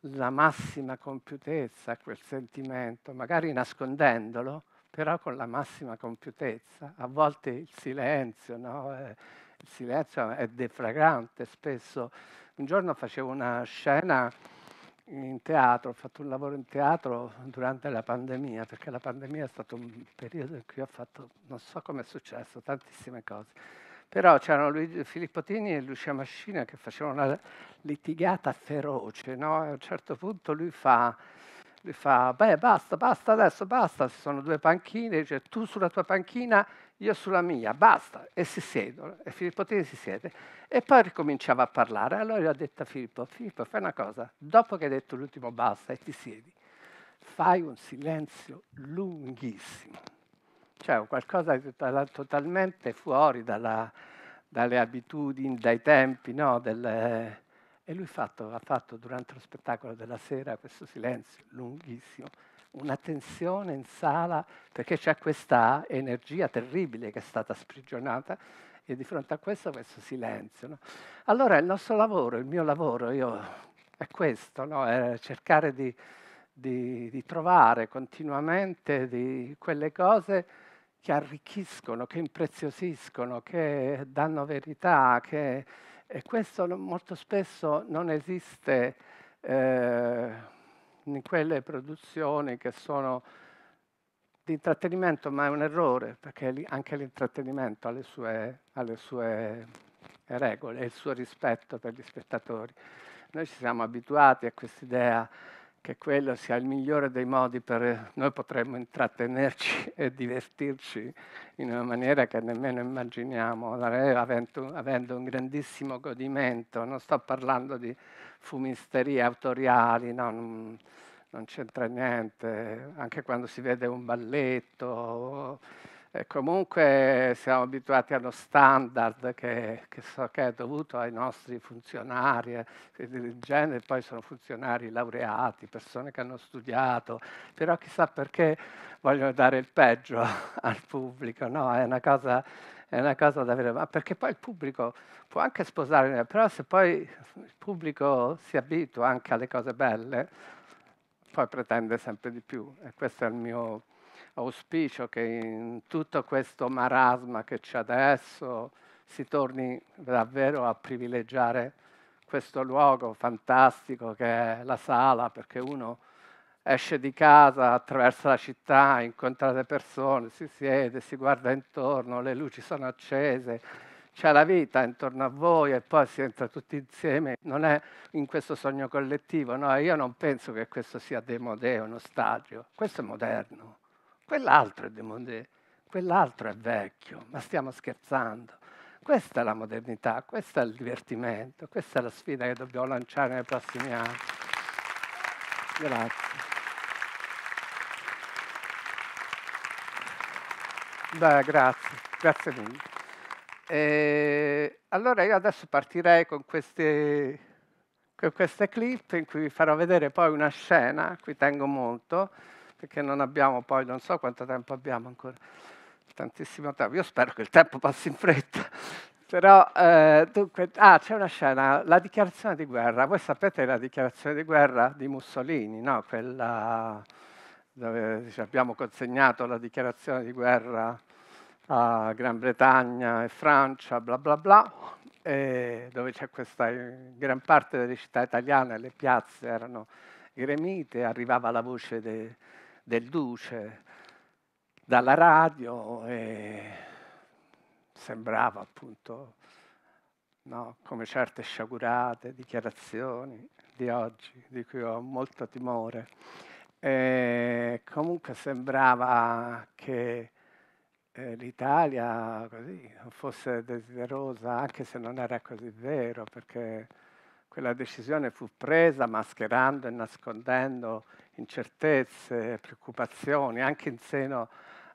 la massima compiutezza a quel sentimento, magari nascondendolo, però con la massima compiutezza. A volte il silenzio, no? Eh, il silenzio è defragante spesso. Un giorno facevo una scena in teatro, ho fatto un lavoro in teatro durante la pandemia, perché la pandemia è stato un periodo in cui ho fatto, non so come è successo, tantissime cose però c'erano Luigi Tini e Lucia Mascina che facevano una litigata feroce, no? a un certo punto lui fa, lui fa, beh basta, basta adesso, basta, ci sono due panchine, dice tu sulla tua panchina, io sulla mia, basta, e si siedono, e Filippo Tini si siede, e poi ricominciava a parlare, allora gli ho detto a Filippo, Filippo fai una cosa, dopo che hai detto l'ultimo basta e ti siedi, fai un silenzio lunghissimo cioè qualcosa di totalmente fuori dalla, dalle abitudini, dai tempi, no? Del, eh, e lui fatto, ha fatto durante lo spettacolo della sera questo silenzio lunghissimo, una tensione in sala perché c'è questa energia terribile che è stata sprigionata e di fronte a questo questo silenzio. No? Allora il nostro lavoro, il mio lavoro io, è questo, no? è cercare di, di, di trovare continuamente di quelle cose che arricchiscono, che impreziosiscono, che danno verità, che... e questo molto spesso non esiste eh, in quelle produzioni che sono di intrattenimento, ma è un errore, perché anche l'intrattenimento ha le sue, ha le sue regole e il suo rispetto per gli spettatori. Noi ci siamo abituati a quest'idea che quello sia il migliore dei modi per eh, noi potremmo intrattenerci e divertirci in una maniera che nemmeno immaginiamo, avendo un grandissimo godimento. Non sto parlando di fumisterie autoriali, no, non, non c'entra niente, anche quando si vede un balletto e comunque siamo abituati allo standard che, che, so che è dovuto ai nostri funzionari, eh, in genere poi sono funzionari laureati, persone che hanno studiato, però chissà perché vogliono dare il peggio al pubblico, no? È una cosa è una cosa da avere, ma perché poi il pubblico può anche sposare, però se poi il pubblico si abitua anche alle cose belle, poi pretende sempre di più. E questo è il mio auspicio che in tutto questo marasma che c'è adesso si torni davvero a privilegiare questo luogo fantastico che è la sala, perché uno esce di casa, attraversa la città, incontra le persone, si siede, si guarda intorno, le luci sono accese, c'è la vita intorno a voi e poi si entra tutti insieme, non è in questo sogno collettivo, no? Io non penso che questo sia demodeo, nostalgico, questo è moderno. Quell'altro è demodé, quell'altro è vecchio, ma stiamo scherzando. Questa è la modernità, questo è il divertimento, questa è la sfida che dobbiamo lanciare nei prossimi anni. Grazie. Beh, grazie, grazie mille. E eh, allora io adesso partirei con queste, con queste clip in cui vi farò vedere poi una scena, a cui tengo molto, perché non abbiamo poi, non so quanto tempo abbiamo ancora, tantissimo tempo, io spero che il tempo passi in fretta, però eh, dunque, ah, c'è una scena, la dichiarazione di guerra, voi sapete la dichiarazione di guerra di Mussolini, no? quella dove dice, abbiamo consegnato la dichiarazione di guerra a Gran Bretagna e Francia, bla bla bla, dove c'è questa eh, gran parte delle città italiane, le piazze erano gremite, arrivava la voce dei del Duce dalla radio e sembrava appunto no, come certe sciagurate dichiarazioni di oggi, di cui ho molto timore. E comunque sembrava che eh, l'Italia così, fosse desiderosa, anche se non era così vero, perché quella decisione fu presa mascherando e nascondendo incertezze, preoccupazioni, anche in seno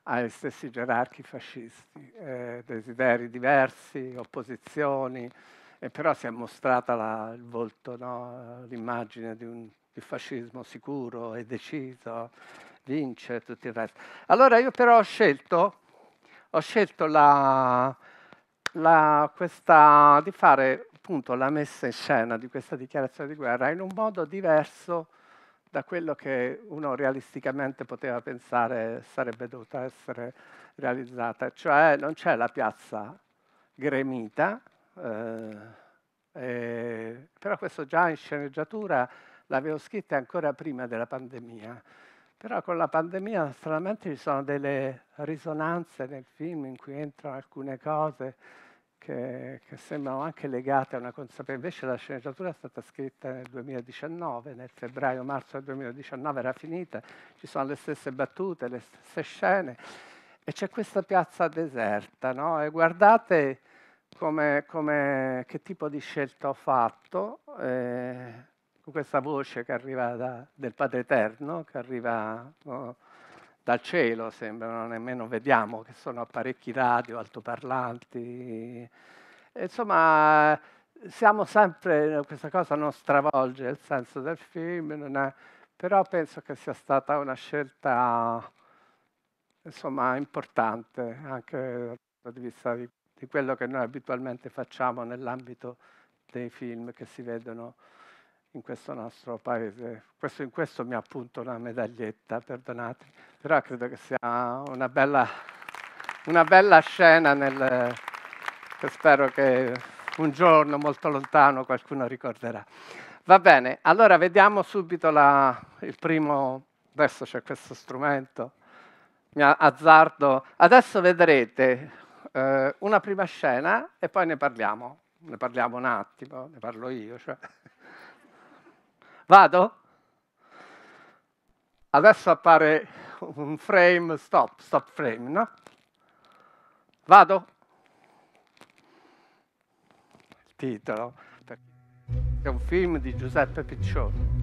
ai stessi gerarchi fascisti, eh, desideri diversi, opposizioni, e però si è mostrata la, il volto, no? l'immagine di un di fascismo sicuro e deciso, vince e tutto il resto. Allora io però ho scelto, ho scelto la, la, questa, di fare appunto la messa in scena di questa dichiarazione di guerra in un modo diverso da quello che uno realisticamente poteva pensare sarebbe dovuta essere realizzata, cioè non c'è la piazza gremita, eh, eh, però questo già in sceneggiatura l'avevo scritta ancora prima della pandemia, però con la pandemia stranamente ci sono delle risonanze nel film in cui entrano alcune cose che, che sembrano anche legate a una consapevolezza. Invece la sceneggiatura è stata scritta nel 2019, nel febbraio-marzo del 2019 era finita, ci sono le stesse battute, le stesse scene, e c'è questa piazza deserta, no? E guardate come, come, che tipo di scelta ho fatto, eh, con questa voce che arriva da, del Padre Eterno, che arriva... No? dal cielo, sembrano, nemmeno vediamo, che sono apparecchi radio, altoparlanti. Insomma, siamo sempre, questa cosa non stravolge il senso del film, è, però penso che sia stata una scelta insomma, importante anche dal punto di vista di, di quello che noi abitualmente facciamo nell'ambito dei film che si vedono in questo nostro paese. Questo, in questo mi appunto una medaglietta, perdonate, però credo che sia una bella, una bella scena nel, che spero che un giorno molto lontano qualcuno ricorderà. Va bene, allora vediamo subito la, il primo, adesso c'è questo strumento, mi azzardo, adesso vedrete eh, una prima scena e poi ne parliamo, ne parliamo un attimo, ne parlo io. Cioè. Vado? Adesso appare un frame stop, stop frame, no? Vado? Il titolo, è un film di Giuseppe Piccioni.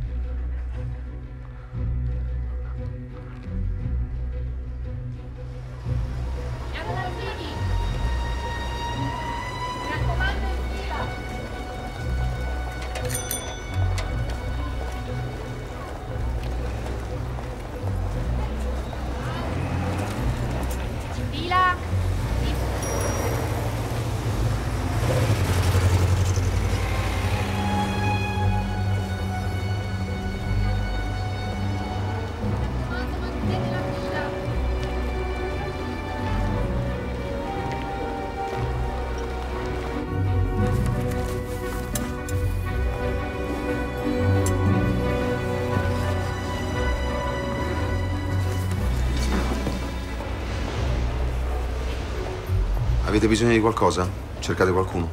Avete bisogno di qualcosa? Cercate qualcuno.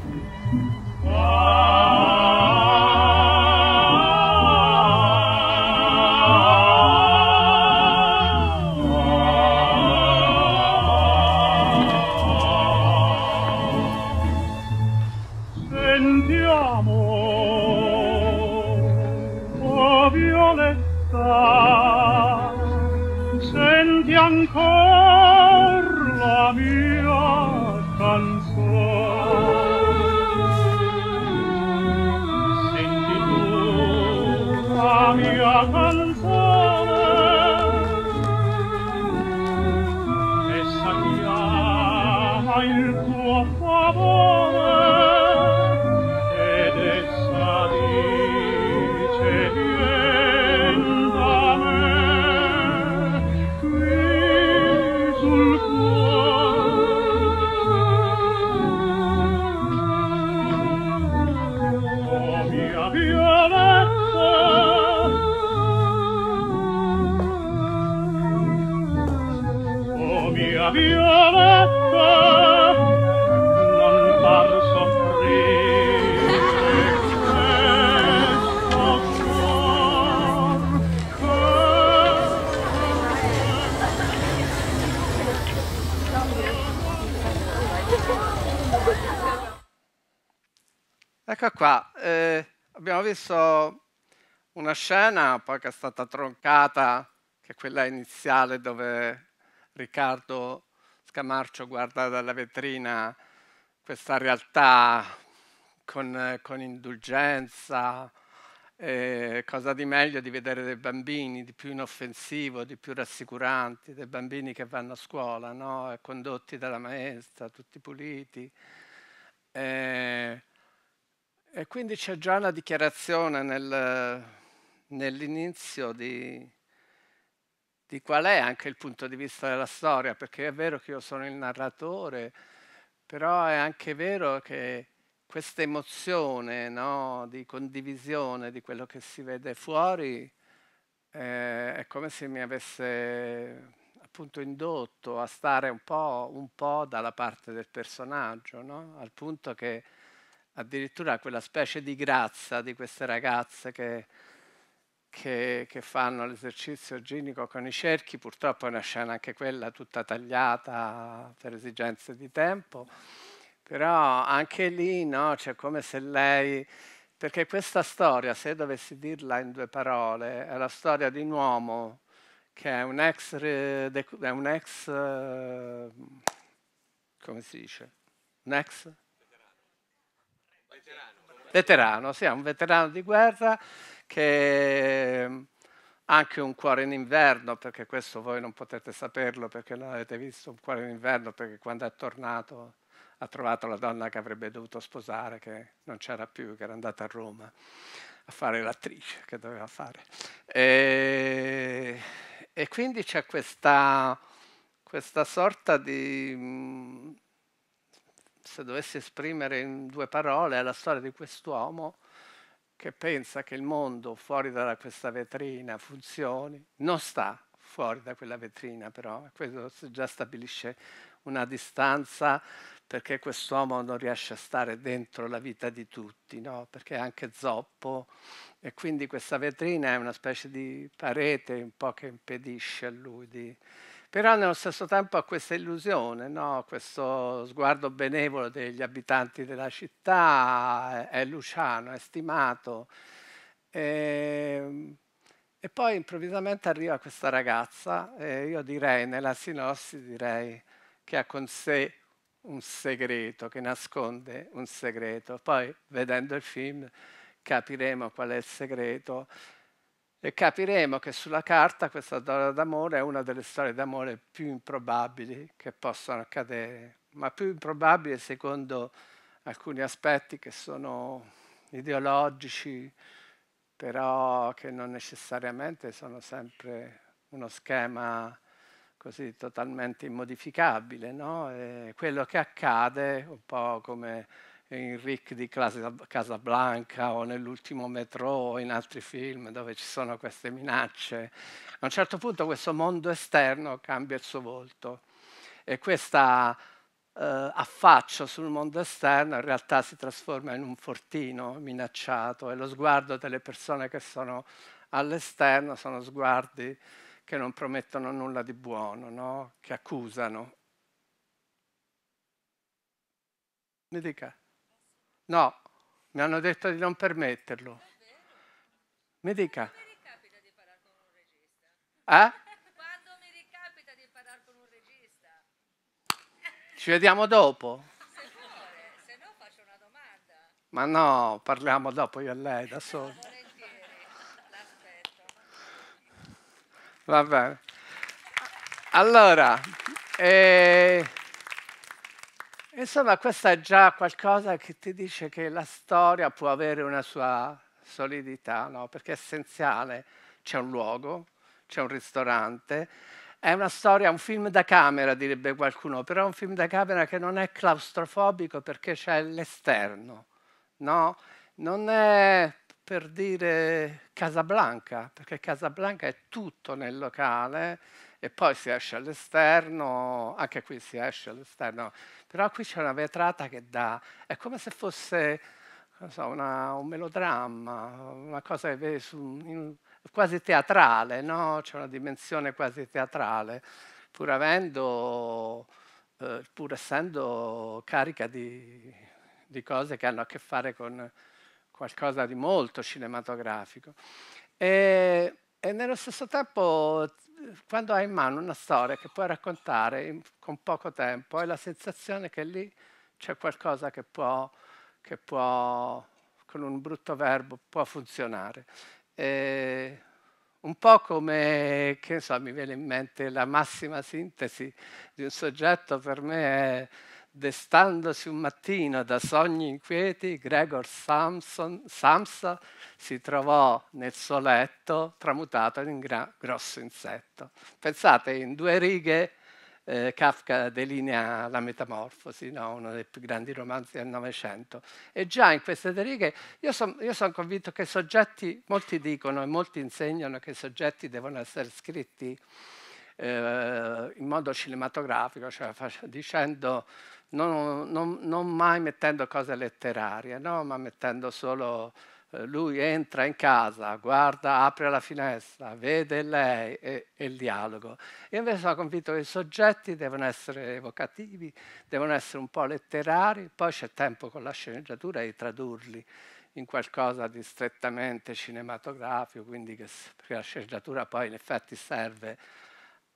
Sentiamo, oh Violetta, senti ancora Ecco qua, eh, abbiamo visto una scena, poi che è stata troncata, che è quella iniziale dove Riccardo Scamarcio guarda dalla vetrina questa realtà con, con indulgenza, eh, cosa di meglio di vedere dei bambini, di più inoffensivo, di più rassicuranti, dei bambini che vanno a scuola, no? condotti dalla maestra, tutti puliti. Eh, e quindi c'è già la dichiarazione nel, nell'inizio di, di, qual è anche il punto di vista della storia, perché è vero che io sono il narratore, però è anche vero che questa emozione no, di condivisione di quello che si vede fuori eh, è come se mi avesse appunto indotto a stare un po', un po dalla parte del personaggio, no? al punto che addirittura quella specie di grazia di queste ragazze che, che, che fanno l'esercizio ginico con i cerchi, purtroppo è una scena anche quella tutta tagliata per esigenze di tempo, però anche lì no, c'è cioè, come se lei, perché questa storia, se dovessi dirla in due parole, è la storia di un uomo che è un ex, è un ex eh, come si dice? Un ex Veterano, sì, è un veterano di guerra che mm, ha anche un cuore in inverno, perché questo voi non potete saperlo perché non avete visto un cuore in inverno, perché quando è tornato ha trovato la donna che avrebbe dovuto sposare, che non c'era più, che era andata a Roma a fare l'attrice che doveva fare. E, e quindi c'è questa, questa sorta di mm, se dovessi esprimere in due parole, è la storia di quest'uomo che pensa che il mondo fuori da questa vetrina funzioni, non sta fuori da quella vetrina però, questo già stabilisce una distanza perché quest'uomo non riesce a stare dentro la vita di tutti, no? perché è anche zoppo e quindi questa vetrina è una specie di parete un po' che impedisce a lui di, però nello stesso tempo ha questa illusione, no? questo sguardo benevolo degli abitanti della città, è Luciano, è stimato. E, ehm, e poi improvvisamente arriva questa ragazza, e io direi, nella sinossi direi che ha con sé un segreto, che nasconde un segreto. Poi vedendo il film capiremo qual è il segreto e capiremo che sulla carta questa storia d'amore è una delle storie d'amore più improbabili che possono accadere, ma più improbabile secondo alcuni aspetti che sono ideologici, però che non necessariamente sono sempre uno schema così totalmente immodificabile, no? quello che accade un po' come in Rick di Casablanca o nell'ultimo metro o in altri film dove ci sono queste minacce. A un certo punto questo mondo esterno cambia il suo volto e questo eh, affaccio sul mondo esterno in realtà si trasforma in un fortino minacciato e lo sguardo delle persone che sono all'esterno sono sguardi che non promettono nulla di buono, no? che accusano. Mi dica. No, mi hanno detto di non permetterlo. Mi dica. Eh? Quando mi ricapita di parlare con un regista? Ci vediamo dopo? Se vuole, se no faccio una domanda. Ma no, parliamo dopo io e lei da soli. Va bene. Allora, eh... Insomma, questo è già qualcosa che ti dice che la storia può avere una sua solidità, no? perché è essenziale. C'è un luogo, c'è un ristorante, è una storia, un film da camera, direbbe qualcuno, però è un film da camera che non è claustrofobico perché c'è l'esterno, no? Non è per dire Casablanca, perché Casablanca è tutto nel locale, e poi si esce all'esterno, anche qui si esce all'esterno, però qui c'è una vetrata che dà, è come se fosse so, una, un melodramma, una cosa che vedi su, in, quasi teatrale, no? c'è una dimensione quasi teatrale, pur avendo, eh, pur essendo carica di, di cose che hanno a che fare con qualcosa di molto cinematografico. E, e nello stesso tempo quando hai in mano una storia che puoi raccontare in, con poco tempo, hai la sensazione che lì c'è qualcosa che può, che può, con un brutto verbo, può funzionare. E un po' come, che so, mi viene in mente la massima sintesi di un soggetto per me è Destandosi un mattino da sogni inquieti, Gregor Samson, Samsa si trovò nel suo letto tramutato in un gra- grosso insetto. Pensate, in due righe eh, Kafka delinea la metamorfosi, no? uno dei più grandi romanzi del Novecento. E già in queste due righe io sono convinto che i soggetti, molti dicono e molti insegnano che i soggetti devono essere scritti eh, in modo cinematografico, cioè dicendo non, non, non mai mettendo cose letterarie, no? ma mettendo solo eh, lui entra in casa, guarda, apre la finestra, vede lei e, e il dialogo. Io invece sono convinto che i soggetti devono essere evocativi, devono essere un po' letterari, poi c'è tempo con la sceneggiatura di tradurli in qualcosa di strettamente cinematografico, quindi che, perché la sceneggiatura poi in effetti serve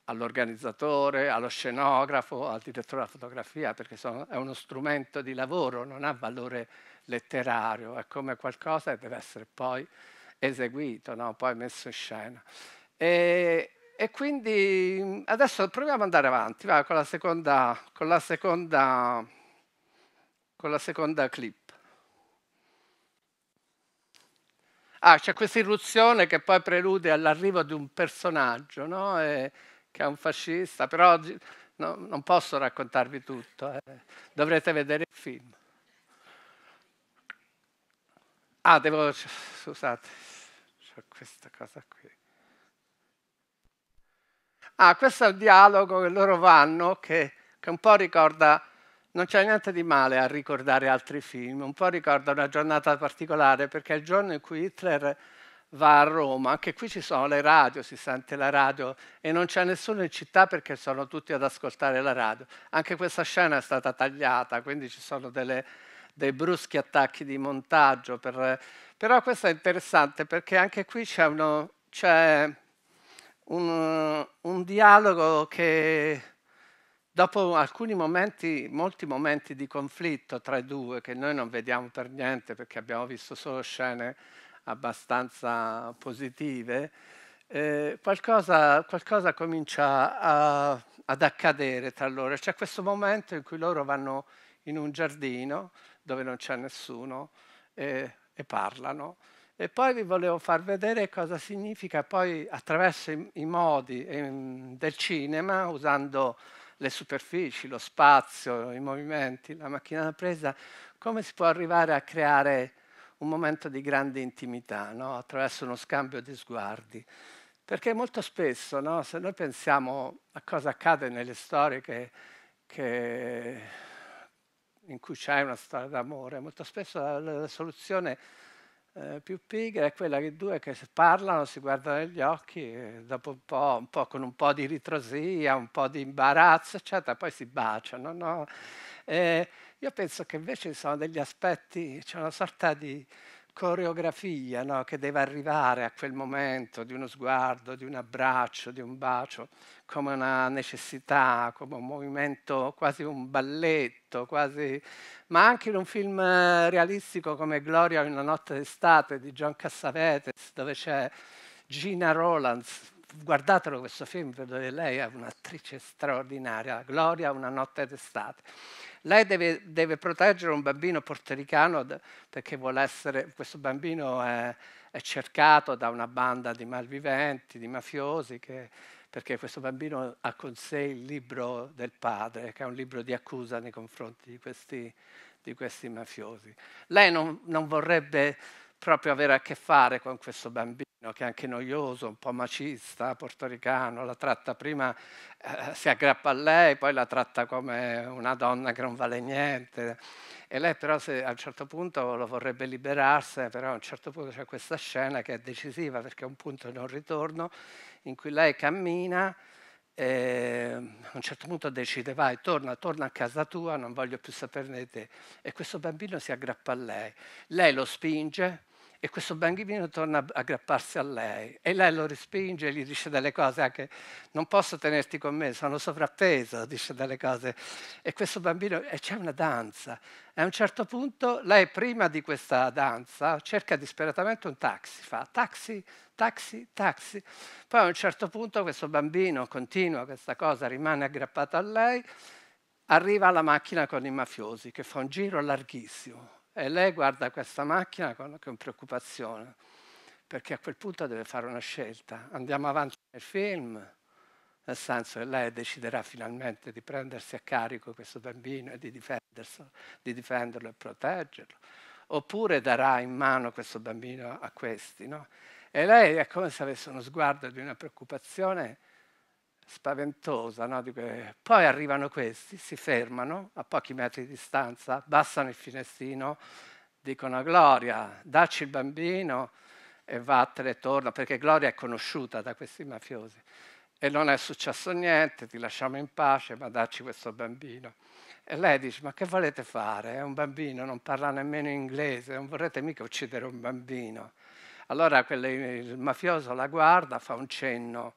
all'organizzatore, allo scenografo, al direttore della fotografia, perché sono, è uno strumento di lavoro, non ha valore letterario, è come qualcosa che deve essere poi eseguito, no? poi messo in scena. E, e quindi adesso proviamo ad andare avanti va, con, la seconda, con, la seconda, con la seconda clip. Ah, c'è questa irruzione che poi prelude all'arrivo di un personaggio, no? E, che è un fascista, però oggi no, non posso raccontarvi tutto, eh. dovrete vedere il film. Ah, devo, scusate, ho questa cosa qui. Ah, questo è il dialogo che loro vanno, che, che un po' ricorda, non c'è niente di male a ricordare altri film, un po' ricorda una giornata particolare, perché è il giorno in cui Hitler va a Roma, anche qui ci sono le radio, si sente la radio e non c'è nessuno in città perché sono tutti ad ascoltare la radio. Anche questa scena è stata tagliata, quindi ci sono delle, dei bruschi attacchi di montaggio. Per... Però questo è interessante perché anche qui c'è, uno, c'è un, un dialogo che dopo alcuni momenti, molti momenti di conflitto tra i due, che noi non vediamo per niente perché abbiamo visto solo scene abbastanza positive, eh, qualcosa, qualcosa, comincia a, ad accadere tra loro. C'è questo momento in cui loro vanno in un giardino dove non c'è nessuno e, eh, e parlano. E poi vi volevo far vedere cosa significa poi attraverso i, i modi in, ehm, del cinema, usando le superfici, lo spazio, i movimenti, la macchina da presa, come si può arrivare a creare un momento di grande intimità, no? attraverso uno scambio di sguardi. Perché molto spesso, no? se noi pensiamo a cosa accade nelle storie che, che in cui c'è una storia d'amore, molto spesso la, la soluzione eh, più pigra è quella che due che parlano, si guardano negli occhi, e dopo un po', un po', con un po' di ritrosia, un po' di imbarazzo, eccetera, poi si baciano. No? E, io penso che invece ci sono degli aspetti, c'è una sorta di coreografia no? che deve arrivare a quel momento di uno sguardo, di un abbraccio, di un bacio, come una necessità, come un movimento, quasi un balletto, quasi... ma anche in un film eh, realistico come Gloria in una notte d'estate di John Cassavetes, dove c'è Gina Rolands. Guardatelo questo film, vedo che lei è un'attrice straordinaria, Gloria una notte d'estate. Lei deve, deve proteggere un bambino portoricano perché vuole essere, questo bambino è, è cercato da una banda di malviventi, di mafiosi, che, perché questo bambino ha con sé il libro del padre, che è un libro di accusa nei confronti di questi, di questi mafiosi. Lei non, non vorrebbe proprio avere a che fare con questo bambino che è anche noioso, un po' macista, portoricano, la tratta prima, eh, si aggrappa a lei, poi la tratta come una donna che non vale niente. E lei però se, a un certo punto lo vorrebbe liberarsi, però a un certo punto c'è questa scena che è decisiva perché è un punto di non ritorno in cui lei cammina e ehm, a un certo punto decide, vai, torna, torna a casa tua, non voglio più saperne di te. E questo bambino si aggrappa a lei. Lei lo spinge, e questo bambino torna a aggrapparsi a lei e lei lo respinge e gli dice delle cose anche non posso tenerti con me, sono sovrappeso, dice delle cose e questo bambino e c'è una danza e a un certo punto lei prima di questa danza cerca disperatamente un taxi, fa taxi, taxi, taxi, poi a un certo punto questo bambino continua questa cosa, rimane aggrappato a lei, arriva alla macchina con i mafiosi che fa un giro larghissimo e lei guarda questa macchina con, con preoccupazione, perché a quel punto deve fare una scelta. Andiamo avanti nel film, nel senso che lei deciderà finalmente di prendersi a carico questo bambino e di, di difenderlo e proteggerlo, oppure darà in mano questo bambino a questi. No? E lei è come se avesse uno sguardo di una preoccupazione spaventosa, no? Eh, poi arrivano questi, si fermano a pochi metri di distanza, abbassano il finestrino, dicono Gloria, dacci il bambino e vattene torna, perché Gloria è conosciuta da questi mafiosi. E non è successo niente, ti lasciamo in pace, ma dacci questo bambino. E lei dice, ma che volete fare? È un bambino, non parla nemmeno inglese, non vorrete mica uccidere un bambino. Allora quelle, il mafioso la guarda, fa un cenno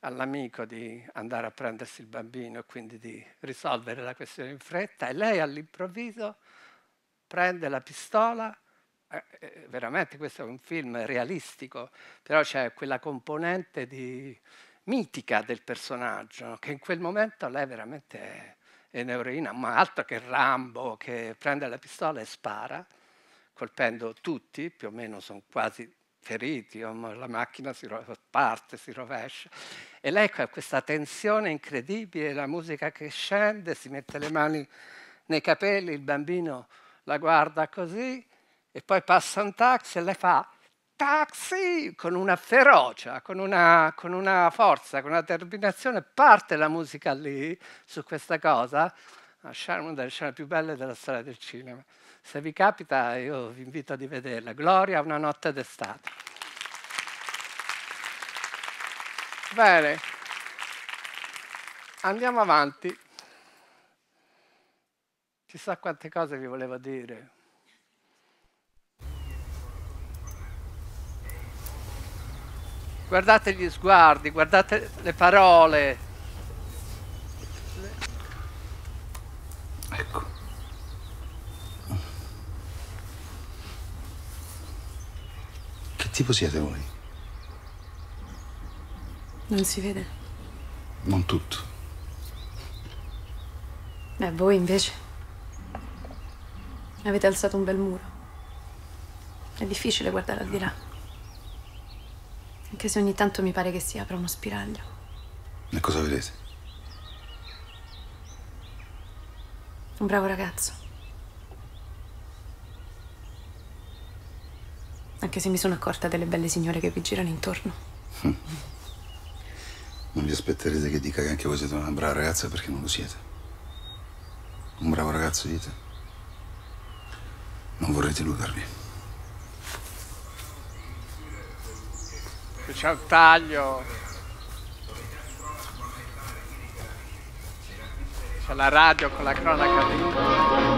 all'amico di andare a prendersi il bambino e quindi di risolvere la questione in fretta e lei all'improvviso prende la pistola, eh, eh, veramente questo è un film realistico, però c'è quella componente di, mitica del personaggio che in quel momento lei veramente è, è un'eroina, ma altro che Rambo che prende la pistola e spara, colpendo tutti, più o meno sono quasi feriti, la macchina si parte, si rovescia. E lei ha questa tensione incredibile, la musica che scende, si mette le mani nei capelli, il bambino la guarda così, e poi passa un taxi e lei fa taxi con una ferocia, con una, con una forza, con una determinazione, parte la musica lì su questa cosa, una delle scene più belle della storia del cinema. Se vi capita, io vi invito di vederla. Gloria una notte d'estate. Bene, andiamo avanti. Chissà quante cose vi volevo dire. Guardate gli sguardi, guardate le parole, tipo siete voi? Non si vede. Non tutto. Beh, voi invece. Avete alzato un bel muro. È difficile guardare al di là. Anche se ogni tanto mi pare che si apra uno spiraglio. E cosa vedete? Un bravo ragazzo. Anche se mi sono accorta delle belle signore che vi girano intorno. Non vi aspetterete che dica che anche voi siete una brava ragazza perché non lo siete. Un bravo ragazzo dite. Non vorrete illudervi. C'è un taglio. C'è la radio con la cronaca dentro.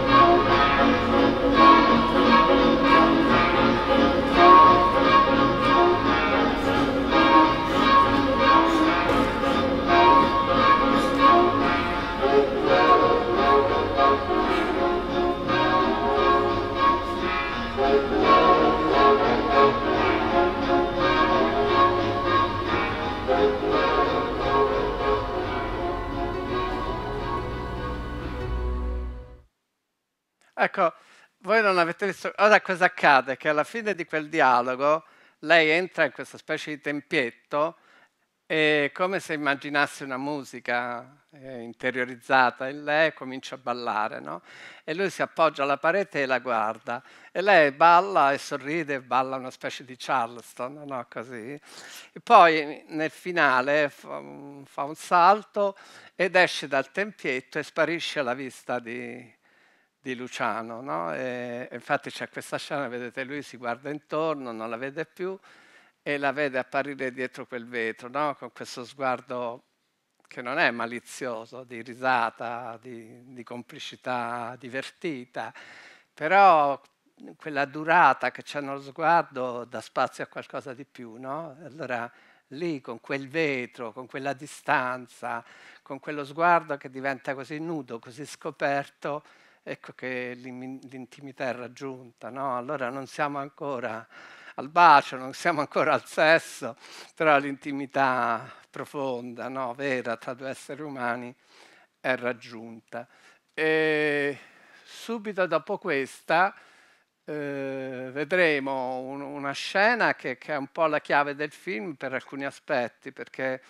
Ecco, voi non avete visto... Ora cosa accade? Che alla fine di quel dialogo lei entra in questa specie di tempietto e come se immaginasse una musica eh, interiorizzata in lei comincia a ballare, no? E lui si appoggia alla parete e la guarda e lei balla e sorride e balla una specie di Charleston, no? Così. E poi nel finale fa un, fa un salto ed esce dal tempietto e sparisce alla vista di, di Luciano. No? E, infatti c'è questa scena, vedete, lui si guarda intorno, non la vede più e la vede apparire dietro quel vetro, no? con questo sguardo che non è malizioso, di risata, di, di complicità divertita, però quella durata che c'è nello sguardo dà spazio a qualcosa di più, no? Allora lì con quel vetro, con quella distanza, con quello sguardo che diventa così nudo, così scoperto, ecco che l'intimità è raggiunta, no? Allora non siamo ancora al bacio, non siamo ancora al sesso, però l'intimità profonda, no? vera tra due esseri umani è raggiunta. E subito dopo questa eh, vedremo un, una scena che, che è un po' la chiave del film per alcuni aspetti, perché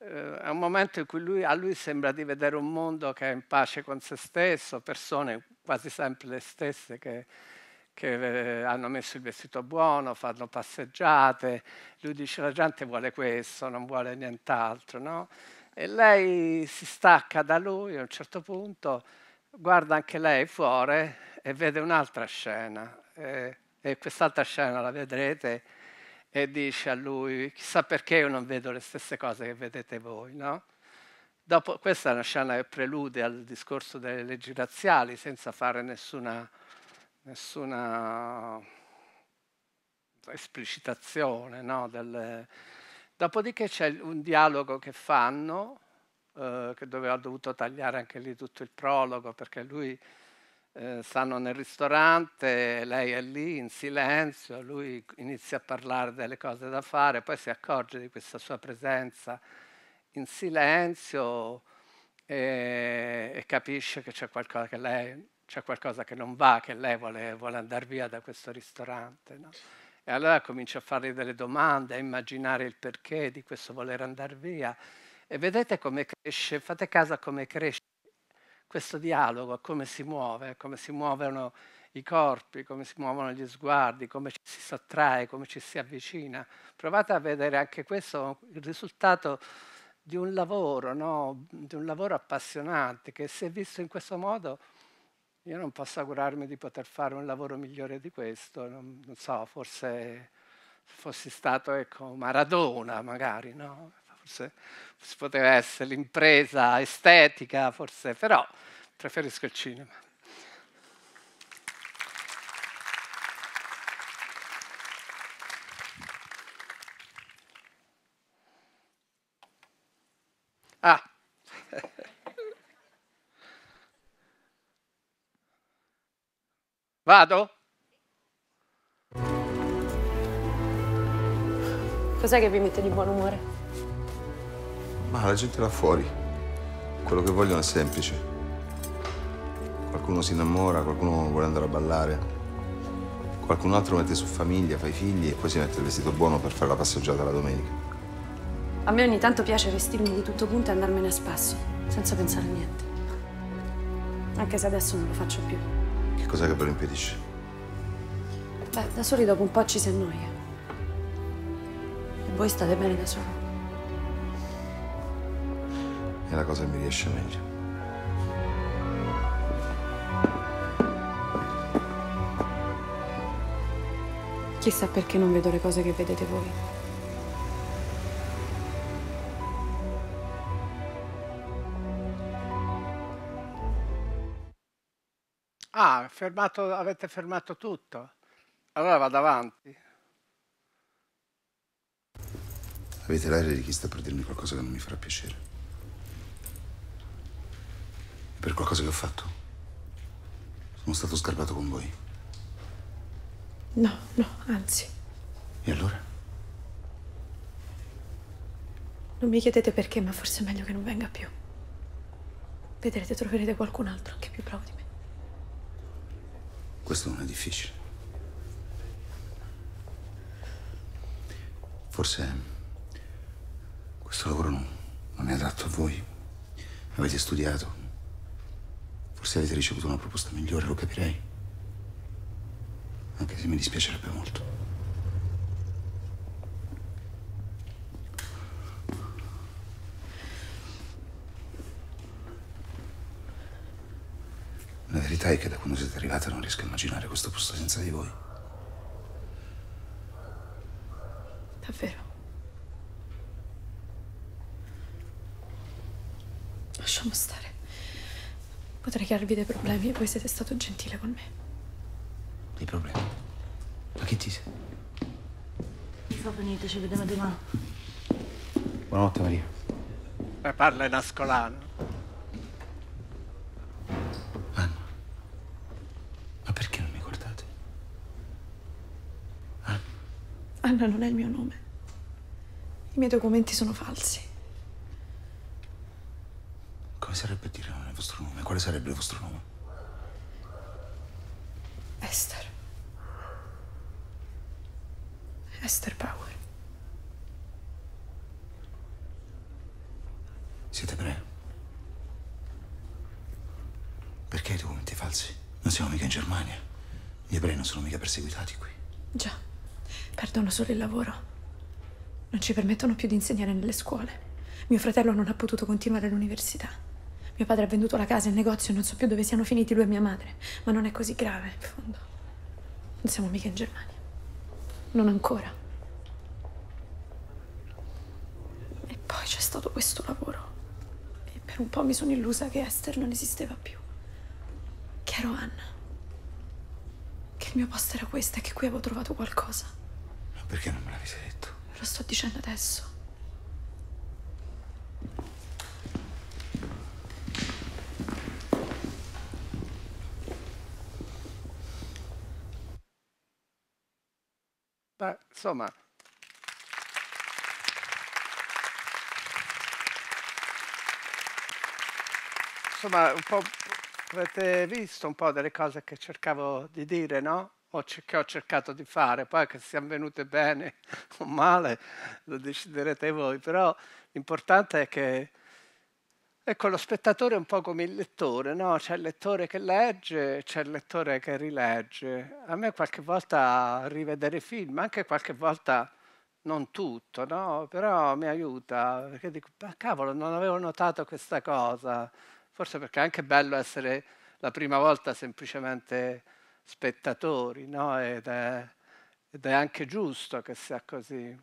eh, è un momento in cui lui, a lui sembra di vedere un mondo che è in pace con se stesso, persone quasi sempre le stesse che, che eh, hanno messo il vestito buono, fanno passeggiate, lui dice la gente vuole questo, non vuole nient'altro, no? E lei si stacca da lui a un certo punto, guarda anche lei fuori e vede un'altra scena. E, eh, e quest'altra scena la vedrete e dice a lui, chissà perché io non vedo le stesse cose che vedete voi, no? Dopo, questa è una scena che prelude al discorso delle leggi razziali senza fare nessuna, nessuna esplicitazione. No? Del... Dopodiché c'è un dialogo che fanno, eh, che dove ho dovuto tagliare anche lì tutto il prologo perché lui eh, stanno nel ristorante, lei è lì in silenzio, lui inizia a parlare delle cose da fare, poi si accorge di questa sua presenza in silenzio e, e capisce che c'è qualcosa che, lei, c'è qualcosa che non va, che lei vuole, vuole andare via da questo ristorante. No? E allora comincia a fargli delle domande, a immaginare il perché di questo voler andare via. E vedete come cresce, fate caso a come cresce questo dialogo, come si muove, come si muovono i corpi, come si muovono gli sguardi, come ci si sottrae, come ci si avvicina. Provate a vedere anche questo, il risultato di un lavoro, no? di un lavoro appassionante, che se visto in questo modo io non posso augurarmi di poter fare un lavoro migliore di questo, non, non so, forse fossi stato ecco, Maradona magari, no? forse, poteva essere l'impresa estetica, forse, però preferisco il cinema. Ah. Vado? Cos'è che vi mette di buon umore? Ma la gente là fuori, quello che vogliono è semplice. Qualcuno si innamora, qualcuno vuole andare a ballare, qualcun altro mette su famiglia, fa i figli e poi si mette il vestito buono per fare la passeggiata la domenica. A me ogni tanto piace vestirmi di tutto punto e andarmene a spasso, senza pensare a niente. Anche se adesso non lo faccio più. Che cos'è che ve lo impedisce? Beh, da soli dopo un po' ci si annoia. E voi state bene da solo è la cosa che mi riesce meglio. Chissà perché non vedo le cose che vedete voi. Ah, fermato, avete fermato tutto. Allora vado avanti. Avete l'aria di chi sta per dirmi qualcosa che non mi farà piacere per qualcosa che ho fatto. Sono stato scarpato con voi. No, no, anzi. E allora? Non mi chiedete perché, ma forse è meglio che non venga più. Vedrete, troverete qualcun altro anche più bravo di me. Questo non è difficile. Forse questo lavoro non, non è adatto a voi. Avete studiato, se avete ricevuto una proposta migliore lo capirei. Anche se mi dispiacerebbe molto. La verità è che da quando siete arrivate non riesco a immaginare questo posto senza di voi. Davvero? Lasciamo stare. Potrei crearvi dei problemi e voi siete stato gentile con me. Dei problemi? Ma che ti sei? Mi fa venire, ci vediamo domani. Buonanotte, Maria. Ma eh, parla in ascolano. Anna, ma perché non mi guardate? Anna? Anna non è il mio nome. I miei documenti sono falsi. Come sarebbe dire il vostro nome? Quale sarebbe il vostro nome? Esther. Esther Power. Siete ebrei? Perché i documenti falsi? Non siamo mica in Germania. Gli ebrei non sono mica perseguitati qui. Già, perdono solo il lavoro. Non ci permettono più di insegnare nelle scuole. Mio fratello non ha potuto continuare l'università. Mio padre ha venduto la casa, il negozio, non so più dove siano finiti lui e mia madre. Ma non è così grave, in fondo. Non siamo mica in Germania. Non ancora. E poi c'è stato questo lavoro. E per un po' mi sono illusa che Esther non esisteva più. Che ero Anna. Che il mio posto era questo e che qui avevo trovato qualcosa. Ma perché non me l'avete detto? Lo sto dicendo adesso. Beh, insomma, insomma, un po' avete visto un po' delle cose che cercavo di dire, no? O che ho cercato di fare, poi che siano venute bene o male, lo deciderete voi, però l'importante è che Ecco, lo spettatore è un po' come il lettore, no? C'è il lettore che legge, c'è il lettore che rilegge. A me qualche volta rivedere film, anche qualche volta non tutto, no? Però mi aiuta, perché dico, ma cavolo, non avevo notato questa cosa. Forse perché è anche bello essere la prima volta semplicemente spettatori, no? Ed è, ed è anche giusto che sia così.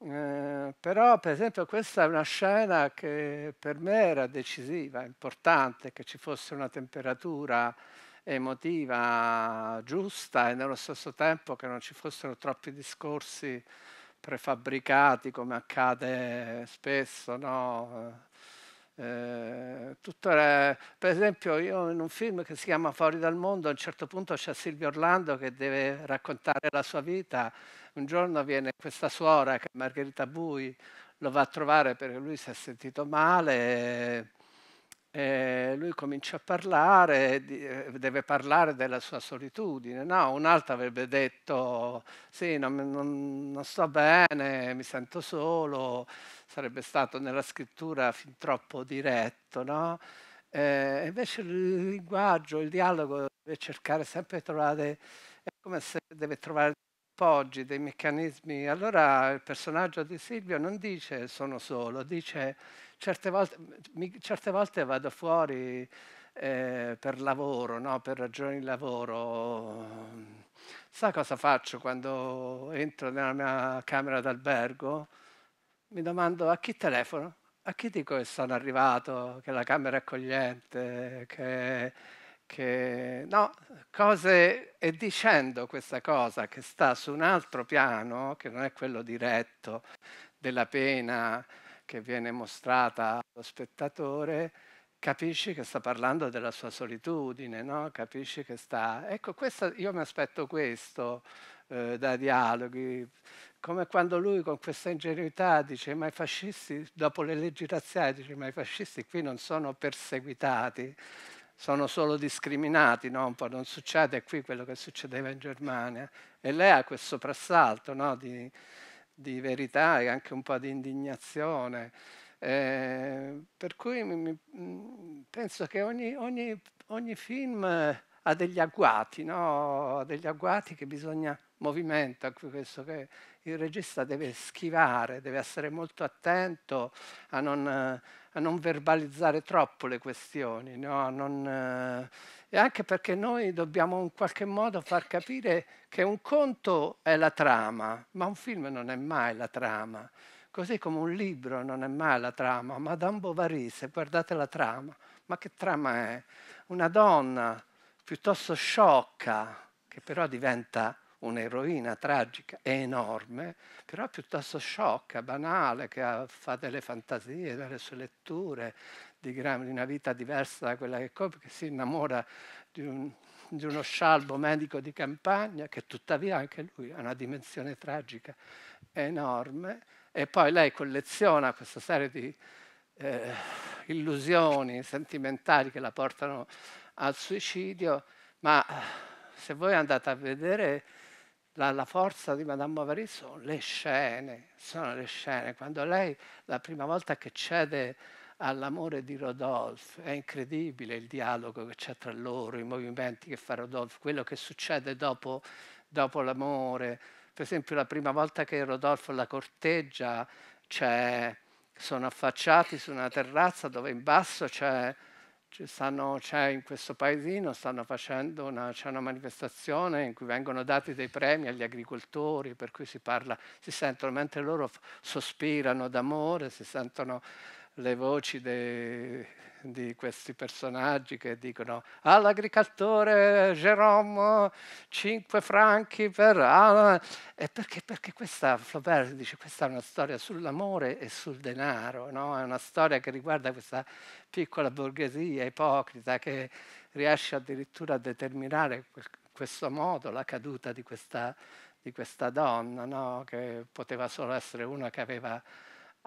Eh, però per esempio questa è una scena che per me era decisiva, importante, che ci fosse una temperatura emotiva giusta e nello stesso tempo che non ci fossero troppi discorsi prefabbricati come accade spesso, no? Eh, la, per esempio, io in un film che si chiama Fuori dal mondo, a un certo punto c'è Silvio Orlando che deve raccontare la sua vita. Un giorno viene questa suora, che è Margherita Bui, lo va a trovare perché lui si è sentito male eh, lui comincia a parlare, eh, deve parlare della sua solitudine, no? Un'altra avrebbe detto, sì, non, non, non sto bene, mi sento solo, sarebbe stato nella scrittura fin troppo diretto, no? Eh, invece il linguaggio, il dialogo deve cercare sempre di trovare, è come se deve trovare dei appoggi, dei meccanismi. Allora il personaggio di Silvio non dice sono solo, dice Certe volte, mi, certe volte vado fuori eh, per lavoro, no? per ragioni di lavoro. Sa cosa faccio quando entro nella mia camera d'albergo? Mi domando a chi telefono? A chi dico che sono arrivato, che la camera è accogliente, che che no, cose e dicendo questa cosa che sta su un altro piano, che non è quello diretto della pena che viene mostrata allo spettatore, capisci che sta parlando della sua solitudine, no? capisci che sta... Ecco, questa, io mi aspetto questo eh, da dialoghi, come quando lui con questa ingenuità dice ma i fascisti, dopo le leggi razziali, dice ma i fascisti qui non sono perseguitati, sono solo discriminati, no? un po', non succede qui quello che succedeva in Germania. E lei ha questo soprassalto no? di di verità e anche un po' di indignazione. Eh, per cui mi, mi, mm, penso che ogni, ogni, ogni, film ha degli agguati, no? ha degli agguati che bisogna movimento, questo che il regista deve schivare, deve essere molto attento a non, a non verbalizzare troppo le questioni, no? a non... Eh, e anche perché noi dobbiamo in qualche modo far capire che un conto è la trama, ma un film non è mai la trama, così come un libro non è mai la trama. Madame Bovary, se guardate la trama, ma che trama è? Una donna piuttosto sciocca, che però diventa un'eroina tragica e enorme, però piuttosto sciocca, banale, che fa delle fantasie, delle sue letture, di, di una vita diversa da quella che copre, che si innamora di, un, di uno scialbo medico di campagna, che tuttavia anche lui ha una dimensione tragica enorme, e poi lei colleziona questa serie di eh, illusioni sentimentali che la portano al suicidio, ma eh, se voi andate a vedere la, la forza di Madame Bovary sono le scene, sono le scene. Quando lei la prima volta che cede all'amore di Rodolphe. È incredibile il dialogo che c'è tra loro, i movimenti che fa Rodolphe, quello che succede dopo, dopo l'amore. Per esempio la prima volta che Rodolfo la corteggia sono affacciati su una terrazza dove in basso c'è, stanno, c'è in questo paesino, stanno facendo una, c'è una manifestazione in cui vengono dati dei premi agli agricoltori, per cui si parla, si sentono, mentre loro sospirano d'amore, si sentono le voci dei, di questi personaggi che dicono all'agricoltore Geromo 5 franchi per... Ah, e perché, perché questa, Flaubert dice, questa è una storia sull'amore e sul denaro, no? è una storia che riguarda questa piccola borghesia ipocrita che riesce addirittura a determinare in questo modo la caduta di questa, di questa donna, no? che poteva solo essere una che aveva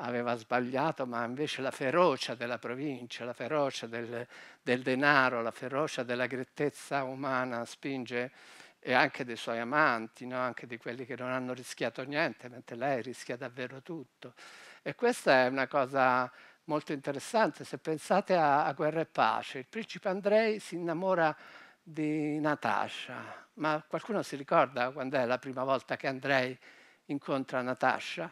aveva sbagliato, ma invece la ferocia della provincia, la ferocia del, del denaro, la ferocia della grettezza umana spinge e anche dei suoi amanti, no? anche di quelli che non hanno rischiato niente, mentre lei rischia davvero tutto. E questa è una cosa molto interessante, se pensate a, a Guerra e Pace, il principe Andrei si innamora di Natasha, ma qualcuno si ricorda quando è la prima volta che Andrei incontra Natasha?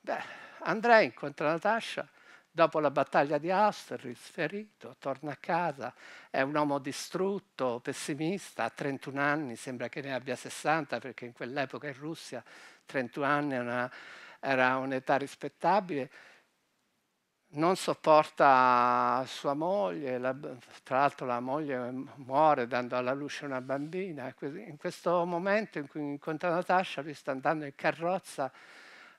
Beh, Andrea incontra Natasha dopo la battaglia di Austerlitz, ferito, torna a casa, è un uomo distrutto, pessimista, ha 31 anni, sembra che ne abbia 60 perché in quell'epoca in Russia 31 anni una, era un'età rispettabile, non sopporta sua moglie, la, tra l'altro la moglie muore dando alla luce una bambina, in questo momento in cui incontra Natasha, lui sta andando in carrozza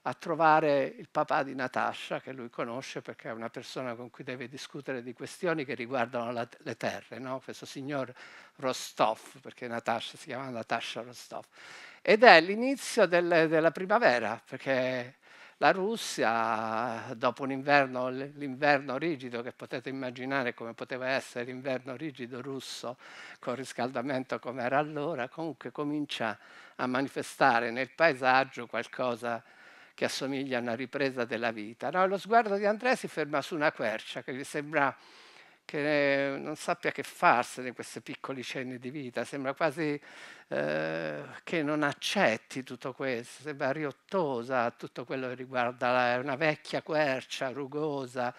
a trovare il papà di Natasha, che lui conosce perché è una persona con cui deve discutere di questioni che riguardano la, le terre, no? questo signor Rostov, perché Natasha si chiama Natasha Rostov. Ed è l'inizio del, della primavera, perché la Russia, dopo un inverno, l'inverno rigido, che potete immaginare come poteva essere l'inverno rigido russo, con riscaldamento come era allora, comunque comincia a manifestare nel paesaggio qualcosa di che assomiglia a una ripresa della vita. No, lo sguardo di Andrea si ferma su una quercia che gli sembra che non sappia che farsene in questi piccoli cenni di vita, sembra quasi eh, che non accetti tutto questo, sembra riottosa a tutto quello che riguarda la, una vecchia quercia, rugosa.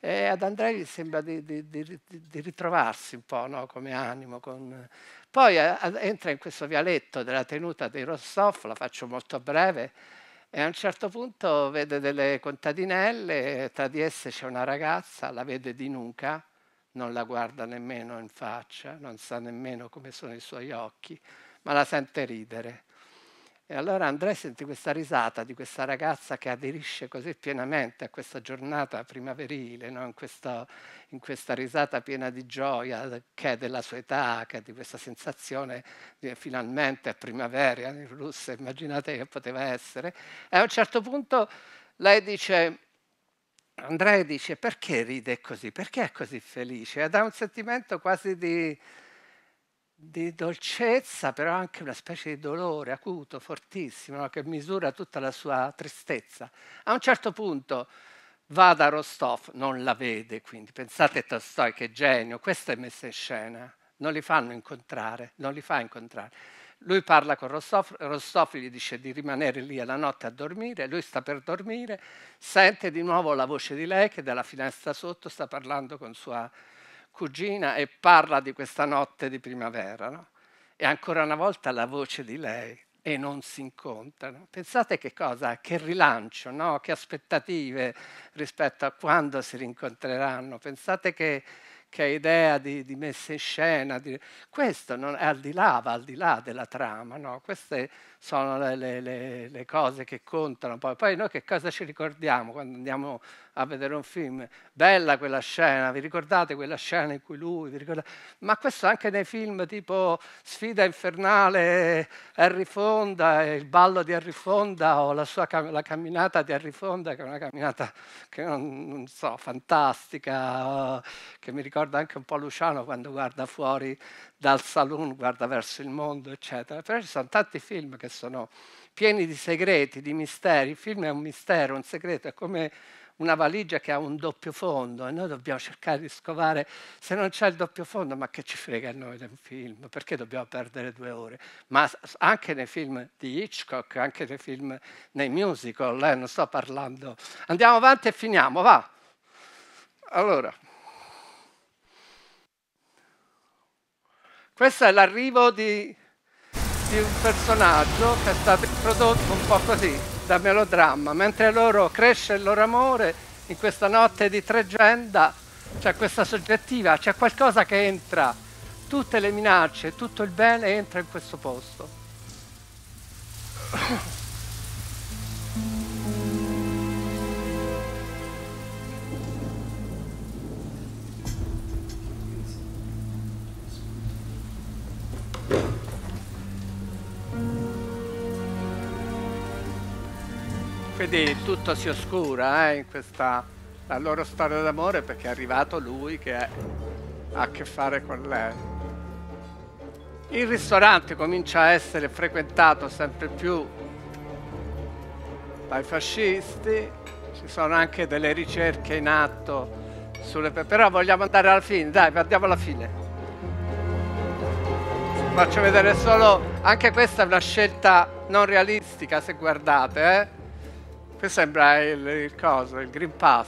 E ad Andrea gli sembra di, di, di, di ritrovarsi un po' no? come animo. Con... Poi eh, a, entra in questo vialetto della tenuta dei Rostov, la faccio molto breve, e a un certo punto vede delle contadinelle, tra di esse c'è una ragazza, la vede di nuca, non la guarda nemmeno in faccia, non sa nemmeno come sono i suoi occhi, ma la sente ridere. E allora Andrea sente questa risata di questa ragazza che aderisce così pienamente a questa giornata primaverile, no? in, questa, in, questa, risata piena di gioia che è della sua età, che è di questa sensazione di finalmente è primavera in Russia, immaginate che poteva essere. E a un certo punto lei dice, Andrea dice perché ride così, perché è così felice? Ed ha un sentimento quasi di di dolcezza, però anche una specie di dolore acuto, fortissimo, che misura tutta la sua tristezza. A un certo punto va da Rostov, non la vede, quindi pensate a Tolstoi che genio, questa è messa in scena, non li fanno incontrare, non li fa incontrare. Lui parla con Rostov, Rostov gli dice di rimanere lì alla notte a dormire, lui sta per dormire, sente di nuovo la voce di lei che dalla finestra sotto sta parlando con sua cugina e parla di questa notte di primavera, no? e ancora una volta la voce di lei e non si incontrano. Pensate che cosa, che rilancio, no? che aspettative rispetto a quando si rincontreranno. Pensate che, che idea di, di, messa in scena. Di... Questo non, è al di là, va al di là della trama. No? Queste sono le, le, le cose che contano. Poi. poi noi che cosa ci ricordiamo quando andiamo a vedere un film? Bella quella scena, vi ricordate quella scena in cui lui, vi ricordate? Ma questo anche nei film tipo Sfida Infernale, Harry Fonda, il ballo di Harry Fonda o la sua cam- la camminata di Harry Fonda, che è una camminata che non, non so, fantastica, che mi ricorda anche un po' Luciano quando guarda fuori dal saloon guarda verso il mondo, eccetera. Però ci sono tanti film che sono pieni di segreti, di misteri. Il film è un mistero, un segreto, è come una valigia che ha un doppio fondo e noi dobbiamo cercare di scovare se non c'è il doppio fondo ma che ci frega a noi del film perché dobbiamo perdere due ore ma anche nei film di Hitchcock anche nei film nei musical eh, non sto parlando andiamo avanti e finiamo va allora Questo è l'arrivo di, di, un personaggio che è stato prodotto un po' così, da melodramma. Mentre loro cresce il loro amore, in questa notte di tregenda c'è questa soggettiva, c'è qualcosa che entra, tutte le minacce, tutto il bene entra in questo posto. Quindi tutto si oscura eh, in questa la loro storia d'amore perché è arrivato lui che ha a che fare con lei. Il ristorante comincia a essere frequentato sempre più dai fascisti, ci sono anche delle ricerche in atto sulle... però vogliamo andare alla fine, dai, andiamo alla fine faccio vedere solo... Anche questa è una scelta non realistica, se guardate, eh. Qui sembra il, il coso, il Green Pass.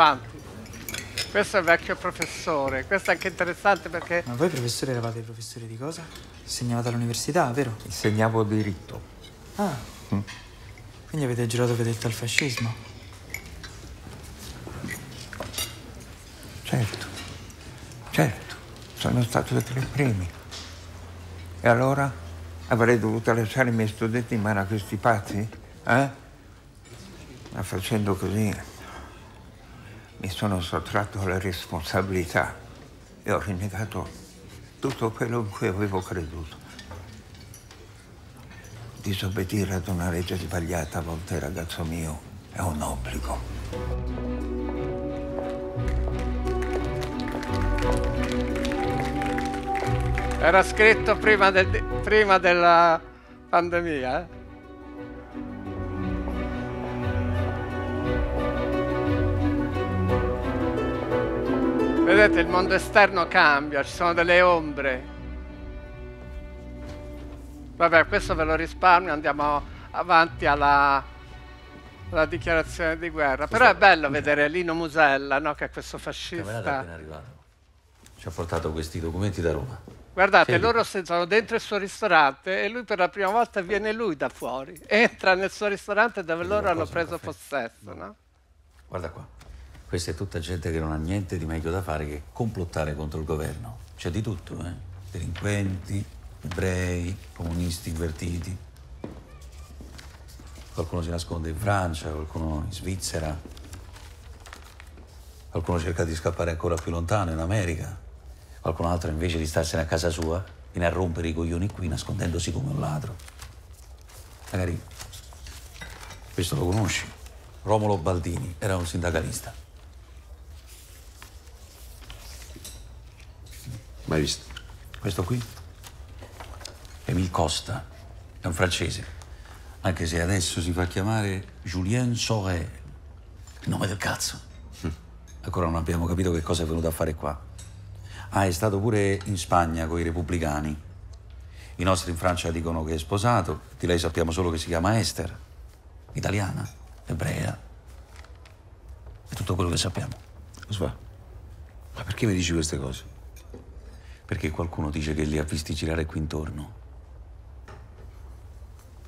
avanti. Questo è il vecchio professore, questo è anche interessante perché... Ma voi professore eravate professore di cosa? Insegnavate all'università, vero? Insegnavo diritto. Ah, mm. quindi avete girato vedetta al fascismo? Certo, certo, sono stato tra i primi. E allora avrei dovuto lasciare i miei studenti in mano a questi pazzi? Eh? Ma facendo così mi sono sottratto alla responsabilità e ho rinnegato tutto quello in cui avevo creduto. Disobbedire ad una legge sbagliata a volte, ragazzo mio, è un obbligo. Era scritto prima, del, prima della pandemia, eh? Vedete, il mondo esterno cambia, ci sono delle ombre. Vabbè, questo ve lo risparmio, andiamo avanti alla, alla dichiarazione di guerra. Questo Però è bello vedere Lino Musella, no? che è questo fascista. Ci ha portato questi documenti da Roma. Guardate, sì. loro sono dentro il suo ristorante e lui per la prima volta viene lui da fuori. Entra nel suo ristorante dove loro hanno preso possesso. No? Guarda qua. Questa è tutta gente che non ha niente di meglio da fare che complottare contro il governo. C'è di tutto, eh? Delinquenti, ebrei, comunisti invertiti. Qualcuno si nasconde in Francia, qualcuno in Svizzera. Qualcuno cerca di scappare ancora più lontano, in America. Qualcun altro invece di starsene a casa sua viene a rompere i coglioni qui nascondendosi come un ladro. Magari questo lo conosci. Romolo Baldini era un sindacalista. Mai visto. Questo qui? Emil Costa. È un francese. Anche se adesso si fa chiamare Julien Soré. Il nome del cazzo. Ancora non abbiamo capito che cosa è venuto a fare qua. Ah, è stato pure in Spagna con i repubblicani. I nostri in Francia dicono che è sposato, di lei sappiamo solo che si chiama Esther, italiana, ebrea. È tutto quello che sappiamo. Sva, ma perché mi dici queste cose? Perché qualcuno dice che li ha visti girare qui intorno?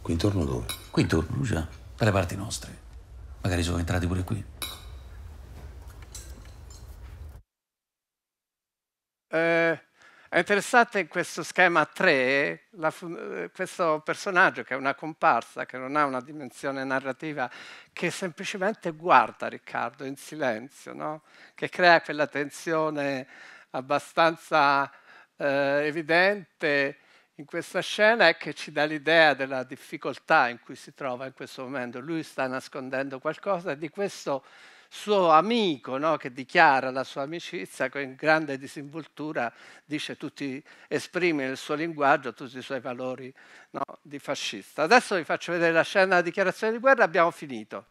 Qui intorno dove? Qui intorno, Lucia. Dalle parti nostre. Magari sono entrati pure qui. Eh, è interessante questo schema 3 la, eh, questo personaggio che è una comparsa, che non ha una dimensione narrativa, che semplicemente guarda Riccardo in silenzio, no? che crea quella tensione abbastanza eh, evidente in questa scena è che ci dà l'idea della difficoltà in cui si trova in questo momento. Lui sta nascondendo qualcosa di questo suo amico no, che dichiara la sua amicizia con grande disinvoltura dice tutti, esprime nel suo linguaggio tutti i suoi valori no, di fascista. Adesso vi faccio vedere la scena della dichiarazione di guerra, abbiamo finito.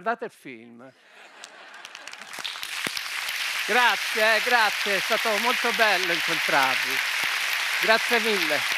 guardate il film. Grazie, eh, grazie, è stato molto bello incontrarvi. Grazie mille.